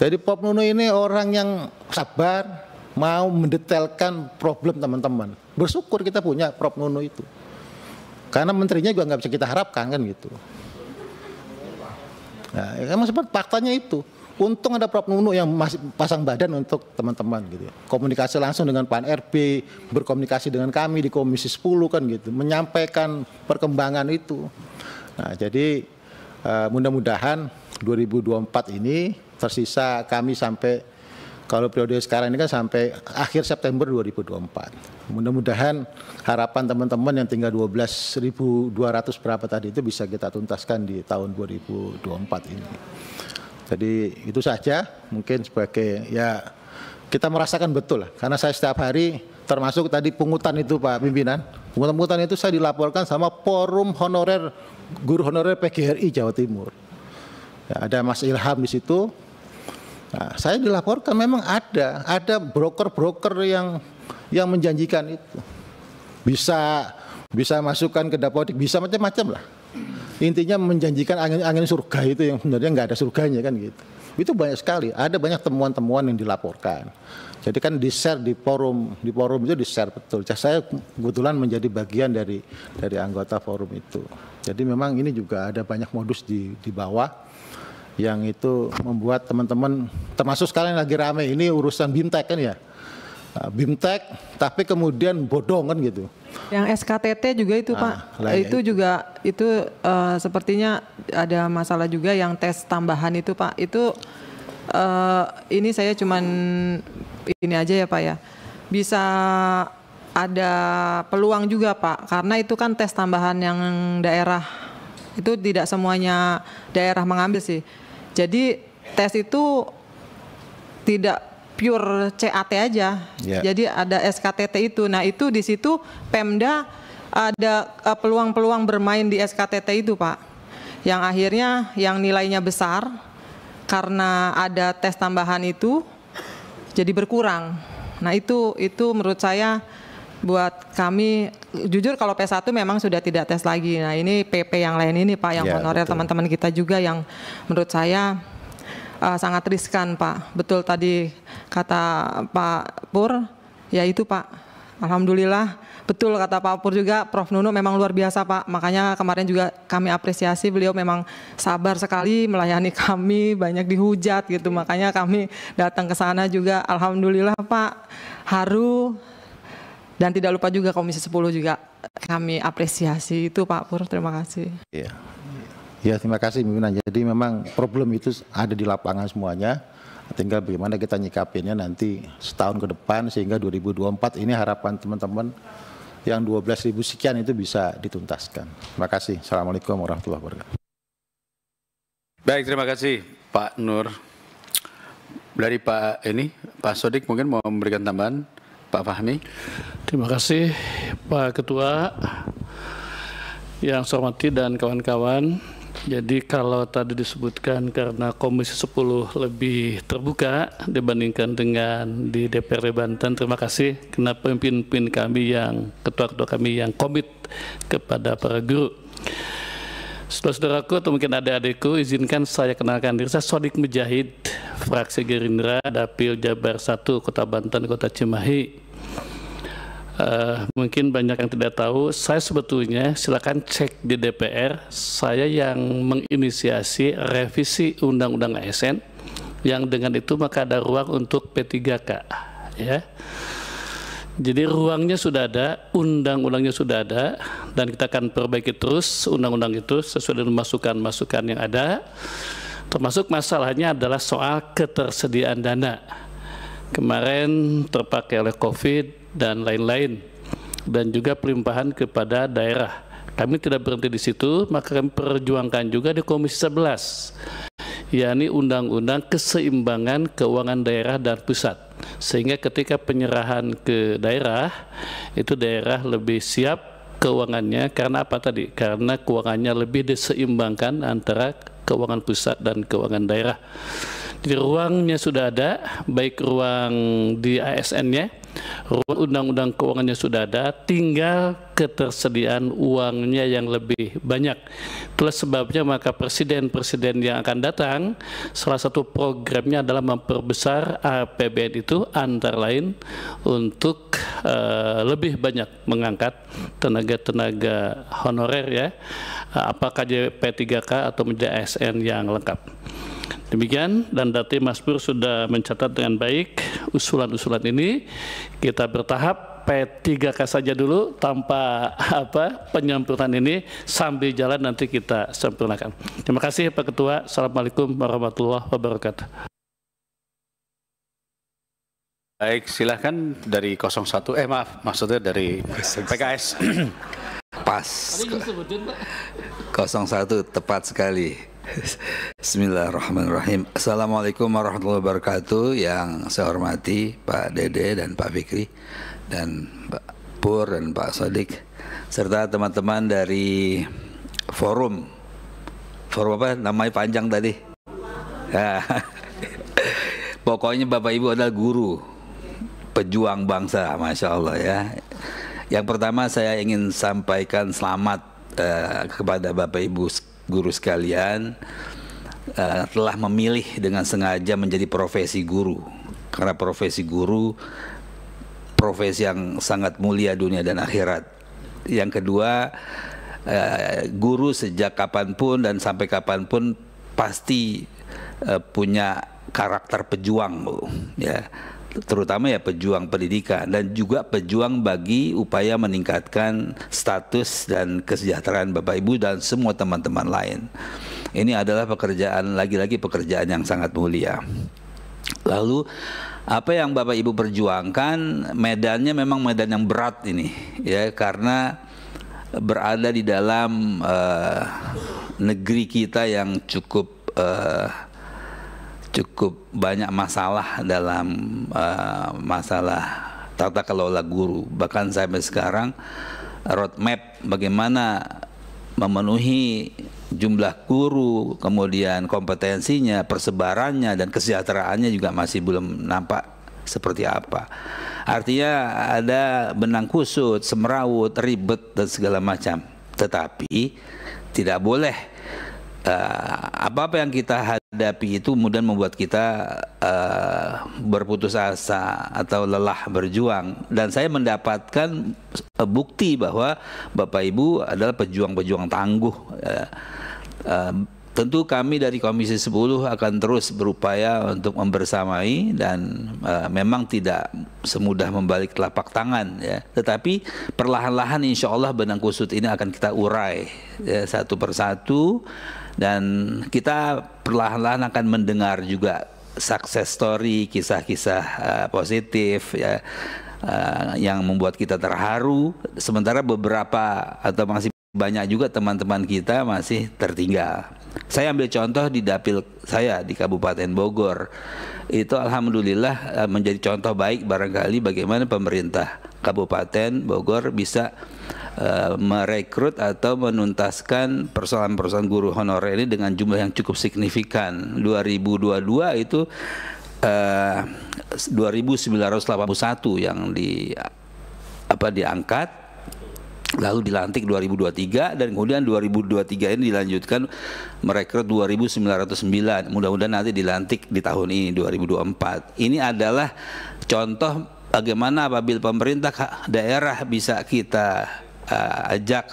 Jadi Prop Nunu ini orang yang sabar, mau mendetailkan problem teman-teman. Bersyukur kita punya Prop Nunu itu. Karena menterinya juga nggak bisa kita harapkan kan gitu. Nah, ya, emang seperti faktanya itu. Untung ada Prof Nunu yang masih pasang badan untuk teman-teman gitu. Ya. Komunikasi langsung dengan Pan RB, berkomunikasi dengan kami di Komisi 10 kan gitu, menyampaikan perkembangan itu. Nah, jadi eh, mudah-mudahan 2024 ini tersisa kami sampai kalau periode sekarang ini kan sampai akhir September 2024. Mudah-mudahan harapan teman-teman yang tinggal 12.200 berapa tadi itu bisa kita tuntaskan di tahun 2024 ini. Jadi itu saja mungkin sebagai ya kita merasakan betul lah karena saya setiap hari termasuk tadi pungutan itu Pak pimpinan. Pungutan-pungutan itu saya dilaporkan sama forum honorer guru honorer PGRI Jawa Timur. Ya, ada Mas Ilham di situ, Nah, saya dilaporkan memang ada, ada broker-broker yang yang menjanjikan itu. Bisa bisa masukkan ke dapodik, bisa macam-macam lah. Intinya menjanjikan angin-angin surga itu yang sebenarnya nggak ada surganya kan gitu. Itu banyak sekali, ada banyak temuan-temuan yang dilaporkan. Jadi kan di share di forum, di forum itu di share betul. Saya kebetulan menjadi bagian dari dari anggota forum itu. Jadi memang ini juga ada banyak modus di di bawah yang itu membuat teman-teman termasuk sekarang yang lagi rame ini urusan bimtek kan ya nah, bimtek tapi kemudian bodong kan gitu yang SKTT juga itu nah, pak lain. Ya. itu juga itu uh, sepertinya ada masalah juga yang tes tambahan itu pak itu uh, ini saya cuman ini aja ya pak ya bisa ada peluang juga pak karena itu kan tes tambahan yang daerah itu tidak semuanya daerah mengambil sih jadi tes itu tidak pure CAT aja. Yeah. Jadi ada SKTT itu. Nah, itu di situ Pemda ada eh, peluang-peluang bermain di SKTT itu, Pak. Yang akhirnya yang nilainya besar karena ada tes tambahan itu jadi berkurang. Nah, itu itu menurut saya buat kami jujur kalau P1 memang sudah tidak tes lagi. Nah, ini PP yang lain ini Pak yang ya, honorer teman-teman kita juga yang menurut saya uh, sangat riskan, Pak. Betul tadi kata Pak Pur, yaitu Pak Alhamdulillah betul kata Pak Pur juga Prof Nuno memang luar biasa Pak makanya kemarin juga kami apresiasi beliau memang sabar sekali melayani kami banyak dihujat gitu makanya kami datang ke sana juga Alhamdulillah Pak haru dan tidak lupa juga Komisi 10 juga kami apresiasi itu Pak Pur. Terima kasih. Iya. Ya terima kasih pimpinan. Jadi memang problem itu ada di lapangan semuanya. Tinggal bagaimana kita nyikapinnya nanti setahun ke depan sehingga 2024 ini harapan teman-teman yang 12 ribu sekian itu bisa dituntaskan. Terima kasih. Assalamualaikum warahmatullahi wabarakatuh. Baik, terima kasih Pak Nur. Dari Pak ini, Pak Sodik mungkin mau memberikan tambahan. Pak Fahmi. Terima kasih Pak Ketua yang saya hormati dan kawan-kawan. Jadi kalau tadi disebutkan karena Komisi 10 lebih terbuka dibandingkan dengan di DPRD Banten, terima kasih kenapa pemimpin-pemimpin kami yang ketua-ketua kami yang komit kepada para guru. Saudara-saudaraku atau mungkin adik-adikku, izinkan saya kenalkan diri saya Sodik Mujahid, fraksi Gerindra, Dapil Jabar 1, Kota Banten, Kota Cimahi uh, mungkin banyak yang tidak tahu, saya sebetulnya silakan cek di DPR, saya yang menginisiasi revisi Undang-Undang ASN, yang dengan itu maka ada ruang untuk P3K, ya. Jadi ruangnya sudah ada, undang-undangnya sudah ada, dan kita akan perbaiki terus undang-undang itu sesuai dengan masukan-masukan yang ada. Termasuk masalahnya adalah soal ketersediaan dana. Kemarin terpakai oleh COVID, dan lain-lain dan juga pelimpahan kepada daerah. Kami tidak berhenti di situ, maka kami perjuangkan juga di Komisi 11 yakni Undang-Undang Keseimbangan Keuangan Daerah dan Pusat. Sehingga ketika penyerahan ke daerah, itu daerah lebih siap keuangannya karena apa tadi? Karena keuangannya lebih diseimbangkan antara keuangan pusat dan keuangan daerah di ruangnya sudah ada, baik ruang di ASN-nya, ruang undang-undang keuangannya sudah ada, tinggal ketersediaan uangnya yang lebih banyak. Itulah sebabnya maka presiden-presiden yang akan datang, salah satu programnya adalah memperbesar APBN itu antara lain untuk uh, lebih banyak mengangkat tenaga-tenaga honorer ya, eh, apakah p 3 k atau menjadi ASN yang lengkap. Demikian dan Dati Mas Pur sudah mencatat dengan baik usulan-usulan ini. Kita bertahap P3K saja dulu tanpa apa penyempurnaan ini sambil jalan nanti kita sempurnakan. Terima kasih Pak Ketua. Assalamualaikum warahmatullahi wabarakatuh. Baik, silahkan dari 01, eh maaf, maksudnya dari PKS. Pas. 01 tepat sekali. Bismillahirrahmanirrahim. Assalamualaikum warahmatullahi wabarakatuh. Yang saya hormati Pak Dede dan Pak Fikri dan Pak Pur dan Pak Sodik serta teman-teman dari forum forum apa namanya panjang tadi. Ya. Pokoknya Bapak Ibu adalah guru pejuang bangsa, masya Allah ya. Yang pertama saya ingin sampaikan selamat eh, kepada Bapak Ibu guru sekalian uh, telah memilih dengan sengaja menjadi profesi guru karena profesi guru profesi yang sangat mulia dunia dan akhirat. Yang kedua uh, guru sejak kapanpun dan sampai kapanpun pasti uh, punya karakter pejuang, bu. ya terutama ya pejuang pendidikan dan juga pejuang bagi upaya meningkatkan status dan kesejahteraan Bapak Ibu dan semua teman-teman lain. Ini adalah pekerjaan lagi-lagi pekerjaan yang sangat mulia. Lalu apa yang Bapak Ibu perjuangkan medannya memang medan yang berat ini ya karena berada di dalam uh, negeri kita yang cukup uh, cukup banyak masalah dalam uh, masalah tata kelola guru. Bahkan sampai sekarang roadmap bagaimana memenuhi jumlah guru, kemudian kompetensinya, persebarannya dan kesejahteraannya juga masih belum nampak seperti apa. Artinya ada benang kusut, semrawut, ribet dan segala macam. Tetapi tidak boleh Eh, apa-apa uh, yang kita hadapi itu kemudian membuat kita uh, berputus asa atau lelah berjuang dan saya mendapatkan uh, bukti bahwa Bapak Ibu adalah pejuang-pejuang tangguh uh, uh, Tentu kami dari Komisi 10 akan terus berupaya untuk membersamai dan uh, memang tidak semudah membalik telapak tangan ya. Tetapi perlahan-lahan insya Allah benang kusut ini akan kita urai ya, satu persatu dan kita perlahan-lahan akan mendengar juga sukses story, kisah-kisah uh, positif ya uh, yang membuat kita terharu. Sementara beberapa atau masih banyak juga teman-teman kita masih tertinggal. Saya ambil contoh di dapil saya di Kabupaten Bogor. Itu alhamdulillah uh, menjadi contoh baik barangkali bagaimana pemerintah Kabupaten Bogor bisa Eh, merekrut atau menuntaskan persoalan-persoalan guru honorer ini dengan jumlah yang cukup signifikan. 2022 itu eh, uh, 2981 yang di apa diangkat lalu dilantik 2023 dan kemudian 2023 ini dilanjutkan merekrut 2909 mudah-mudahan nanti dilantik di tahun ini 2024 ini adalah contoh bagaimana apabila pemerintah daerah bisa kita uh, ajak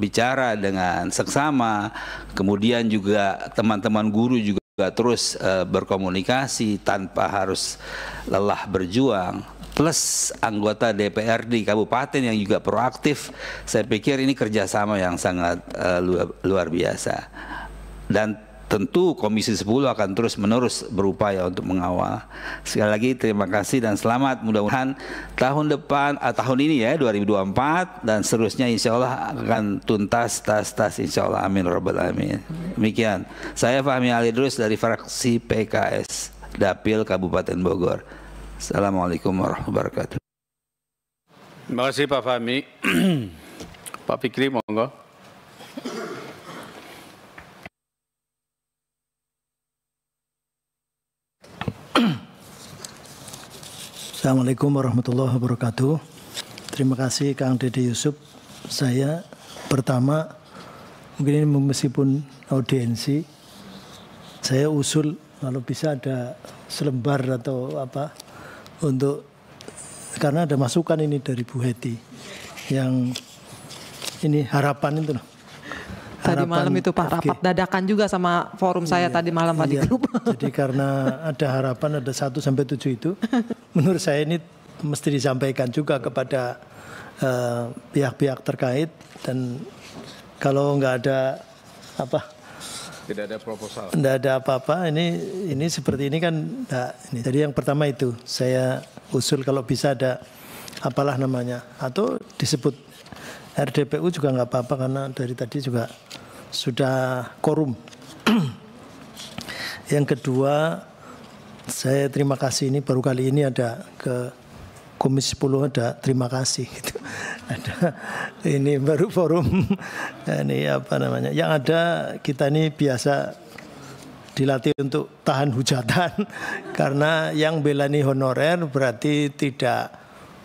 bicara dengan seksama, kemudian juga teman-teman guru juga terus uh, berkomunikasi tanpa harus lelah berjuang. Plus anggota DPRD kabupaten yang juga proaktif, saya pikir ini kerjasama yang sangat uh, eh, luar, luar biasa. Dan tentu Komisi 10 akan terus menerus berupaya untuk mengawal. Sekali lagi terima kasih dan selamat mudah-mudahan tahun depan atau ah, tahun ini ya 2024 dan seterusnya insya Allah akan tuntas tas tas insya Allah amin ya robbal amin. Demikian saya Fahmi Ali Drus dari fraksi PKS Dapil Kabupaten Bogor. Assalamualaikum warahmatullahi wabarakatuh. Terima kasih Pak Fahmi. Pak Fikri monggo. Assalamualaikum warahmatullahi wabarakatuh. Terima kasih Kang Dede Yusuf. Saya pertama mungkin ini meskipun audiensi saya usul kalau bisa ada selembar atau apa untuk karena ada masukan ini dari Bu Heti yang ini harapan itu loh tadi malam itu Pak FG. rapat dadakan juga sama forum iya, saya tadi malam Pak iya. di grup. Jadi karena ada harapan ada 1 sampai 7 itu menurut saya ini mesti disampaikan juga kepada eh, pihak-pihak uh, terkait dan kalau nggak ada apa tidak ada proposal. Tidak ada apa-apa. Ini ini seperti ini kan. enggak, ini. Jadi yang pertama itu saya usul kalau bisa ada apalah namanya atau disebut RDPU juga nggak apa-apa karena dari tadi juga sudah korum. Yang kedua, saya terima kasih ini baru kali ini ada ke Komisi 10 ada terima kasih gitu. Ada ini baru forum ini apa namanya? Yang ada kita ini biasa dilatih untuk tahan hujatan karena yang belani honorer berarti tidak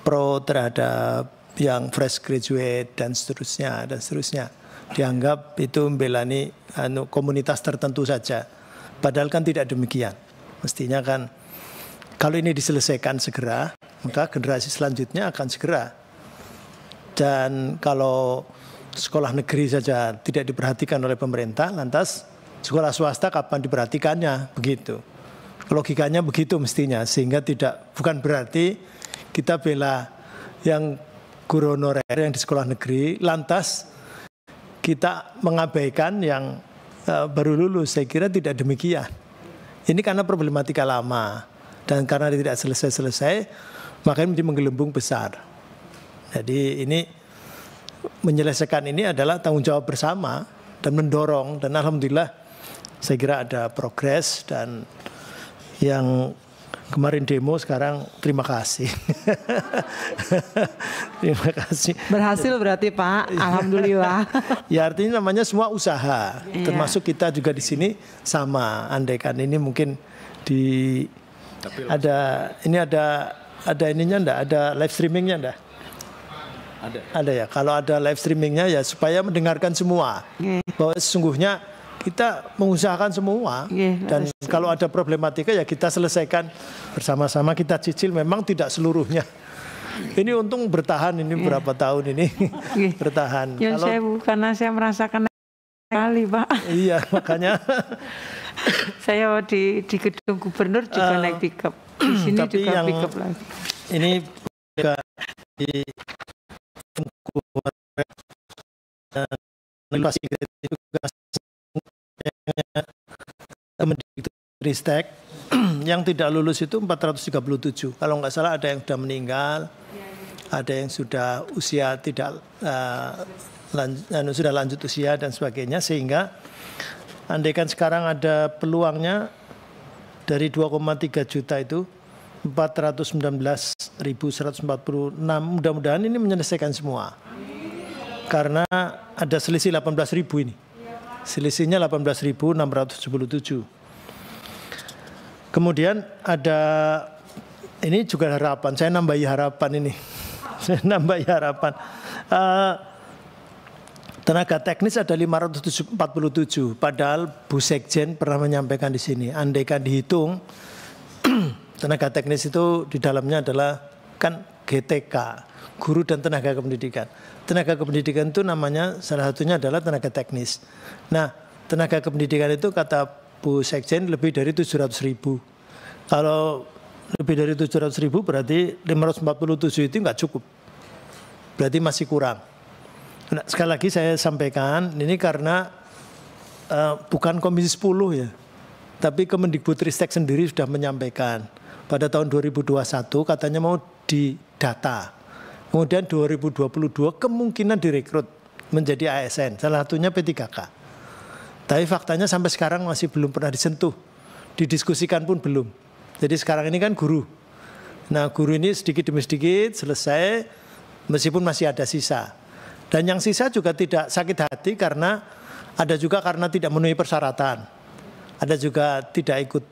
pro terhadap yang fresh graduate dan seterusnya dan seterusnya dianggap itu membelani anu komunitas tertentu saja padahal kan tidak demikian mestinya kan kalau ini diselesaikan segera maka generasi selanjutnya akan segera dan kalau sekolah negeri saja tidak diperhatikan oleh pemerintah lantas sekolah swasta kapan diperhatikannya begitu logikanya begitu mestinya sehingga tidak bukan berarti kita bela yang guru honorer yang di sekolah negeri lantas kita mengabaikan yang uh, baru lulus saya kira tidak demikian ini karena problematika lama dan karena tidak selesai-selesai makanya menjadi menggelembung besar jadi ini menyelesaikan ini adalah tanggung jawab bersama dan mendorong dan alhamdulillah saya kira ada progres dan yang kemarin demo sekarang terima kasih. terima kasih. Berhasil berarti Pak, iya. alhamdulillah. ya artinya namanya semua usaha. Iya. Termasuk kita juga di sini sama. Andaikan ini mungkin di Tapi ada ini ada ada ininya ndak? Ada live streamingnya ndak? Ada. Ada ya. Kalau ada live streamingnya ya supaya mendengarkan semua. Iya. Bahwa sesungguhnya kita mengusahakan semua yeah, dan kalau ada problematika ya kita selesaikan bersama-sama kita cicil memang tidak seluruhnya ini untung bertahan ini yeah. berapa tahun ini yeah. bertahan kalau saya karena saya merasakan kali pak iya makanya saya di di gedung gubernur juga uh, naik pickup di sini tapi juga yang pickup lagi ini juga di juga Ristek yang tidak lulus itu 437. Kalau nggak salah ada yang sudah meninggal, ada yang sudah usia tidak uh, eh, lanjut, anu, sudah lanjut usia dan sebagainya sehingga andaikan sekarang ada peluangnya dari 2,3 juta itu 419.146 mudah-mudahan ini menyelesaikan semua karena ada selisih 18.000 ini selisihnya 18.677. Kemudian ada ini juga harapan. Saya nambahi harapan ini. Saya nambahi harapan. Uh, tenaga teknis ada 547. Padahal Bu Sekjen pernah menyampaikan di sini. Andaikan dihitung tenaga teknis itu di dalamnya adalah kan GTK, guru dan tenaga kependidikan tenaga kependidikan itu namanya salah satunya adalah tenaga teknis. Nah, tenaga kependidikan itu kata Bu Sekjen lebih dari 700 ribu. Kalau lebih dari 700 ribu berarti 547 itu nggak cukup. Berarti masih kurang. Nah, sekali lagi saya sampaikan ini karena uh, bukan Komisi 10 ya. Tapi Kemendikbudristek sendiri sudah menyampaikan pada tahun 2021 katanya mau didata Kemudian 2022 kemungkinan direkrut menjadi ASN, salah satunya P3K. Tapi faktanya sampai sekarang masih belum pernah disentuh, didiskusikan pun belum. Jadi sekarang ini kan guru. Nah guru ini sedikit demi sedikit selesai, meskipun masih ada sisa. Dan yang sisa juga tidak sakit hati karena ada juga karena tidak memenuhi persyaratan. Ada juga tidak ikut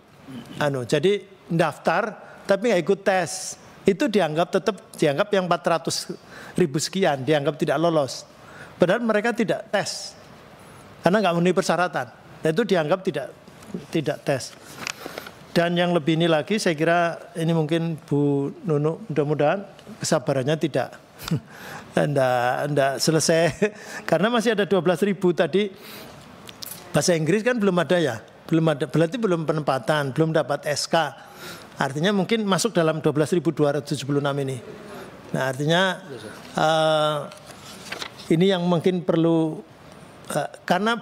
anu. Jadi daftar tapi nggak ikut tes itu dianggap tetap dianggap yang 400 ribu sekian dianggap tidak lolos. Padahal mereka tidak tes karena nggak memenuhi persyaratan. Dan nah, itu dianggap tidak tidak tes. Dan yang lebih ini lagi saya kira ini mungkin Bu Nunu mudah-mudahan kesabarannya tidak anda, selesai karena masih ada 12 ribu tadi bahasa Inggris kan belum ada ya belum ada berarti belum penempatan belum dapat SK Artinya mungkin masuk dalam 12.276 ini. Nah artinya uh, ini yang mungkin perlu uh, karena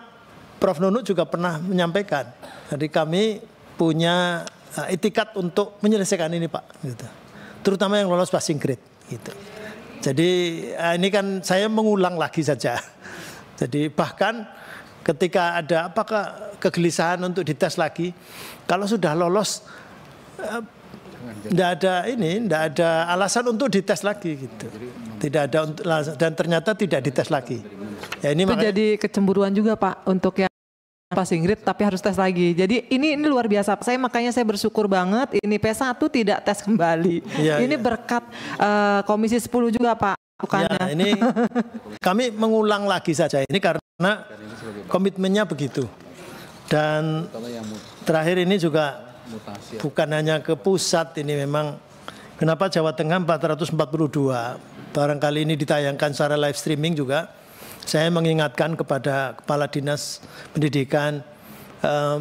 Prof Nunu juga pernah menyampaikan. Jadi kami punya uh, eh, etikat untuk menyelesaikan ini Pak. Gitu. Terutama yang lolos passing grade. Gitu. Jadi uh, ini kan saya mengulang lagi saja. Jadi bahkan ketika ada apakah kegelisahan untuk dites lagi, kalau sudah lolos tidak ada ini, tidak ada alasan untuk dites lagi gitu. Tidak ada dan ternyata tidak dites lagi. Ya ini itu jadi kecemburuan juga Pak untuk yang pas ingrid tapi harus tes lagi. Jadi ini ini luar biasa. Saya makanya saya bersyukur banget ini P1 tidak tes kembali. Ya, ini ya. berkat uh, Komisi 10 juga Pak. Bukannya. Ya, ini kami mengulang lagi saja ini karena komitmennya begitu. Dan terakhir ini juga Bukan hanya ke pusat ini memang kenapa Jawa Tengah 442. Barangkali ini ditayangkan secara live streaming juga. Saya mengingatkan kepada Kepala Dinas Pendidikan eh,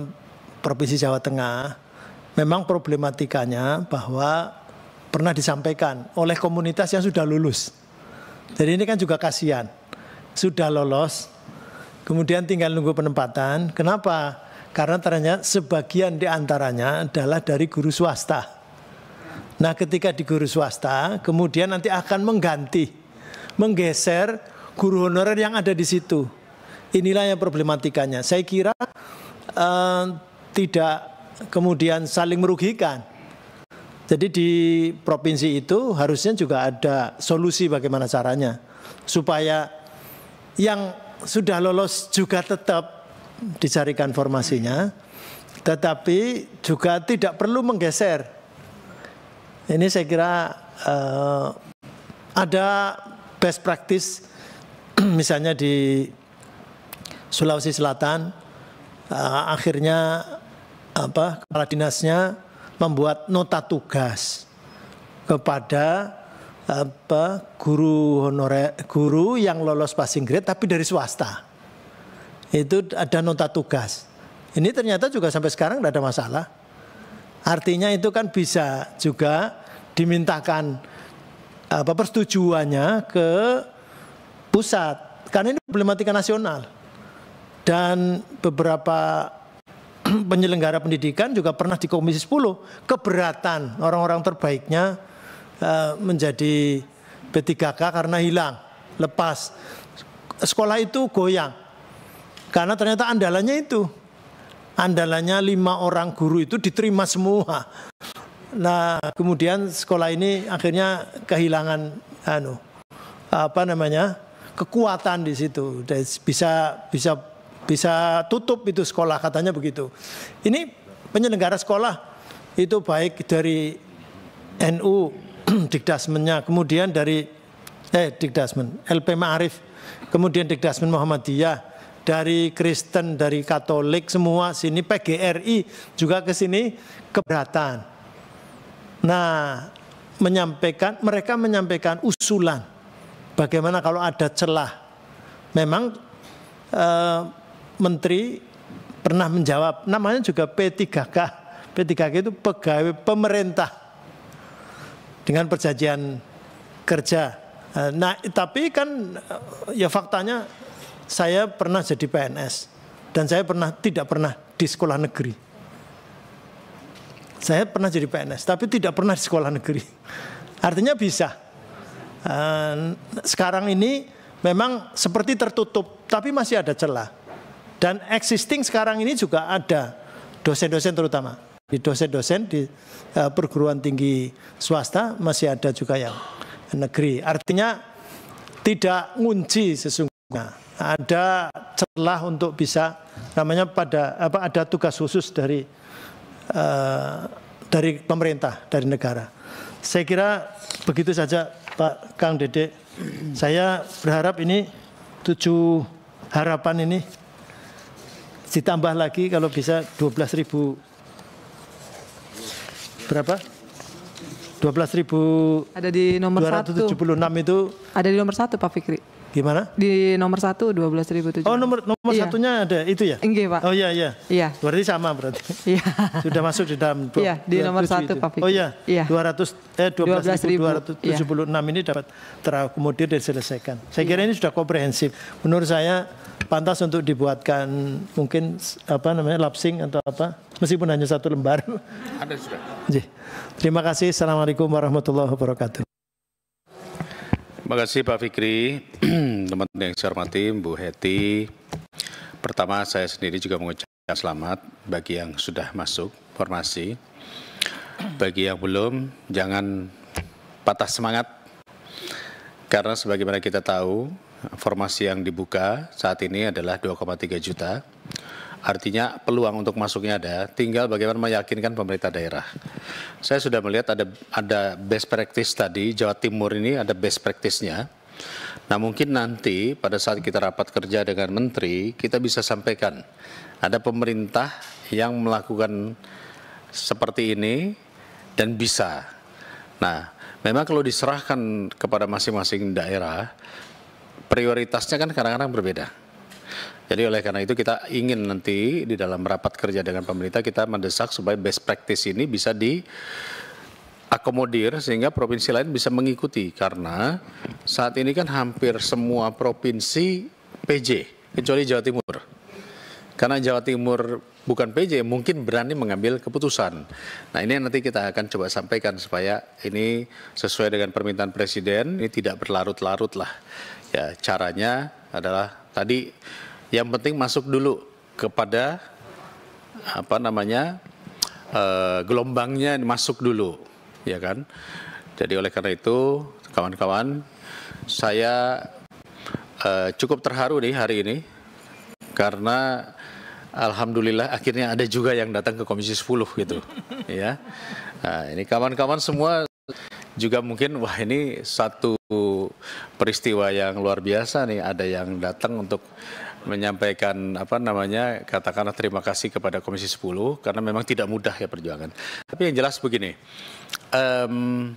Provinsi Jawa Tengah, memang problematikanya bahwa pernah disampaikan oleh komunitas yang sudah lulus. Jadi ini kan juga kasihan. Sudah lolos, kemudian tinggal nunggu penempatan. Kenapa? Karena ternyata sebagian di antaranya adalah dari guru swasta. Nah ketika di guru swasta kemudian nanti akan mengganti, menggeser guru honorer yang ada di situ. Inilah yang problematikanya. Saya kira uh, tidak kemudian saling merugikan. Jadi di provinsi itu harusnya juga ada solusi bagaimana caranya supaya yang sudah lolos juga tetap dicarikan formasinya, tetapi juga tidak perlu menggeser. Ini saya kira uh, ada best practice misalnya di Sulawesi Selatan uh, akhirnya apa kepala dinasnya membuat nota tugas kepada apa guru honorer guru yang lolos passing grade tapi dari swasta itu ada nota tugas. Ini ternyata juga sampai sekarang tidak ada masalah. Artinya itu kan bisa juga dimintakan apa persetujuannya ke pusat karena ini problematika nasional dan beberapa penyelenggara pendidikan juga pernah di Komisi 10 keberatan orang-orang terbaiknya eh, menjadi P3K karena hilang, lepas. Sekolah itu goyang. Karena ternyata andalannya itu. Andalannya lima orang guru itu diterima semua. Nah, kemudian sekolah ini akhirnya kehilangan anu apa namanya? kekuatan di situ. Bisa bisa bisa tutup itu sekolah katanya begitu. Ini penyelenggara sekolah itu baik dari NU Dikdasmennya, kemudian dari eh Dikdasmen LP Ma'arif, kemudian Dikdasmen Muhammadiyah, dari Kristen, dari Katolik semua sini PGRI juga ke sini keberatan. Nah, menyampaikan mereka menyampaikan usulan bagaimana kalau ada celah. Memang eh, menteri pernah menjawab namanya juga P3K. P3K itu pegawai pemerintah dengan perjanjian kerja. Eh, nah, tapi kan eh, ya faktanya saya pernah jadi PNS dan saya pernah tidak pernah di sekolah negeri. Saya pernah jadi PNS tapi tidak pernah di sekolah negeri. Artinya bisa. Eh, sekarang ini memang seperti tertutup tapi masih ada celah. Dan existing sekarang ini juga ada dosen-dosen terutama di dosen-dosen di eh, perguruan tinggi swasta masih ada juga yang negeri. Artinya tidak ngunci sesungguhnya ada celah untuk bisa namanya pada apa ada tugas khusus dari uh, dari pemerintah dari negara. Saya kira begitu saja Pak Kang Dede. Saya berharap ini tujuh harapan ini ditambah lagi kalau bisa 12 ribu berapa? 12.000 ada di nomor 276 satu. itu ada di nomor satu Pak Fikri Gimana? Di nomor satu dua belas ribu tujuh. Oh nomor nomor iya. satunya ada itu ya? Enggak pak. Oh iya iya. Iya. Berarti sama berarti. Iya. Sudah masuk di dalam. Iya di nomor satu pak. Oh iya. Iya. Dua ratus eh dua belas ribu dua ratus tujuh puluh enam ini dapat terakomodir dan diselesaikan. Saya iya. kira ini sudah komprehensif. Menurut saya pantas untuk dibuatkan mungkin apa namanya lapsing atau apa meskipun hanya satu lembar. Ada sudah. Iya. Terima kasih. Assalamualaikum warahmatullahi wabarakatuh. Terima kasih Pak Fikri, teman teman yang saya hormati, Bu Heti. Pertama saya sendiri juga mengucapkan selamat bagi yang sudah masuk formasi. Bagi yang belum, jangan patah semangat. Karena sebagaimana kita tahu, formasi yang dibuka saat ini adalah 2,3 juta Artinya peluang untuk masuknya ada, tinggal bagaimana meyakinkan pemerintah daerah. Saya sudah melihat ada ada best practice tadi, Jawa Timur ini ada best practice-nya. Nah mungkin nanti pada saat kita rapat kerja dengan menteri, kita bisa sampaikan ada pemerintah yang melakukan seperti ini dan bisa. Nah memang kalau diserahkan kepada masing-masing daerah, prioritasnya kan kadang-kadang berbeda jadi oleh karena itu kita ingin nanti di dalam rapat kerja dengan pemerintah kita mendesak supaya best practice ini bisa di akomodir sehingga provinsi lain bisa mengikuti karena saat ini kan hampir semua provinsi PJ kecuali Jawa Timur. Karena Jawa Timur bukan PJ mungkin berani mengambil keputusan. Nah ini nanti kita akan coba sampaikan supaya ini sesuai dengan permintaan Presiden ini tidak berlarut-larut lah. Ya caranya adalah tadi yang penting masuk dulu kepada apa namanya e, gelombangnya masuk dulu, ya kan? Jadi oleh karena itu kawan-kawan saya e, cukup terharu nih hari ini karena alhamdulillah akhirnya ada juga yang datang ke Komisi 10 gitu, ya. Nah, ini kawan-kawan semua juga mungkin wah ini satu peristiwa yang luar biasa nih ada yang datang untuk menyampaikan apa namanya katakanlah terima kasih kepada Komisi 10 karena memang tidak mudah ya perjuangan. Tapi yang jelas begini, um,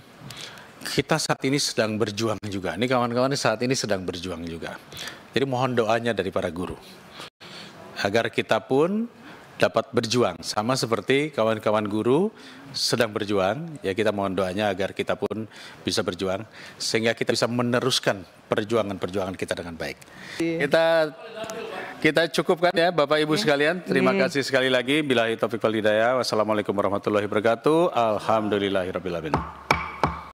kita saat ini sedang berjuang juga. Ini kawan-kawan saat ini sedang berjuang juga. Jadi mohon doanya dari para guru agar kita pun dapat berjuang sama seperti kawan-kawan guru sedang berjuang ya kita mohon doanya agar kita pun bisa berjuang sehingga kita bisa meneruskan perjuangan-perjuangan kita dengan baik. Kita kita cukupkan ya Bapak Ibu sekalian. Terima kasih sekali lagi bila taufik wal hidayah. Wassalamualaikum warahmatullahi wabarakatuh. Alhamdulillahirabbil alamin.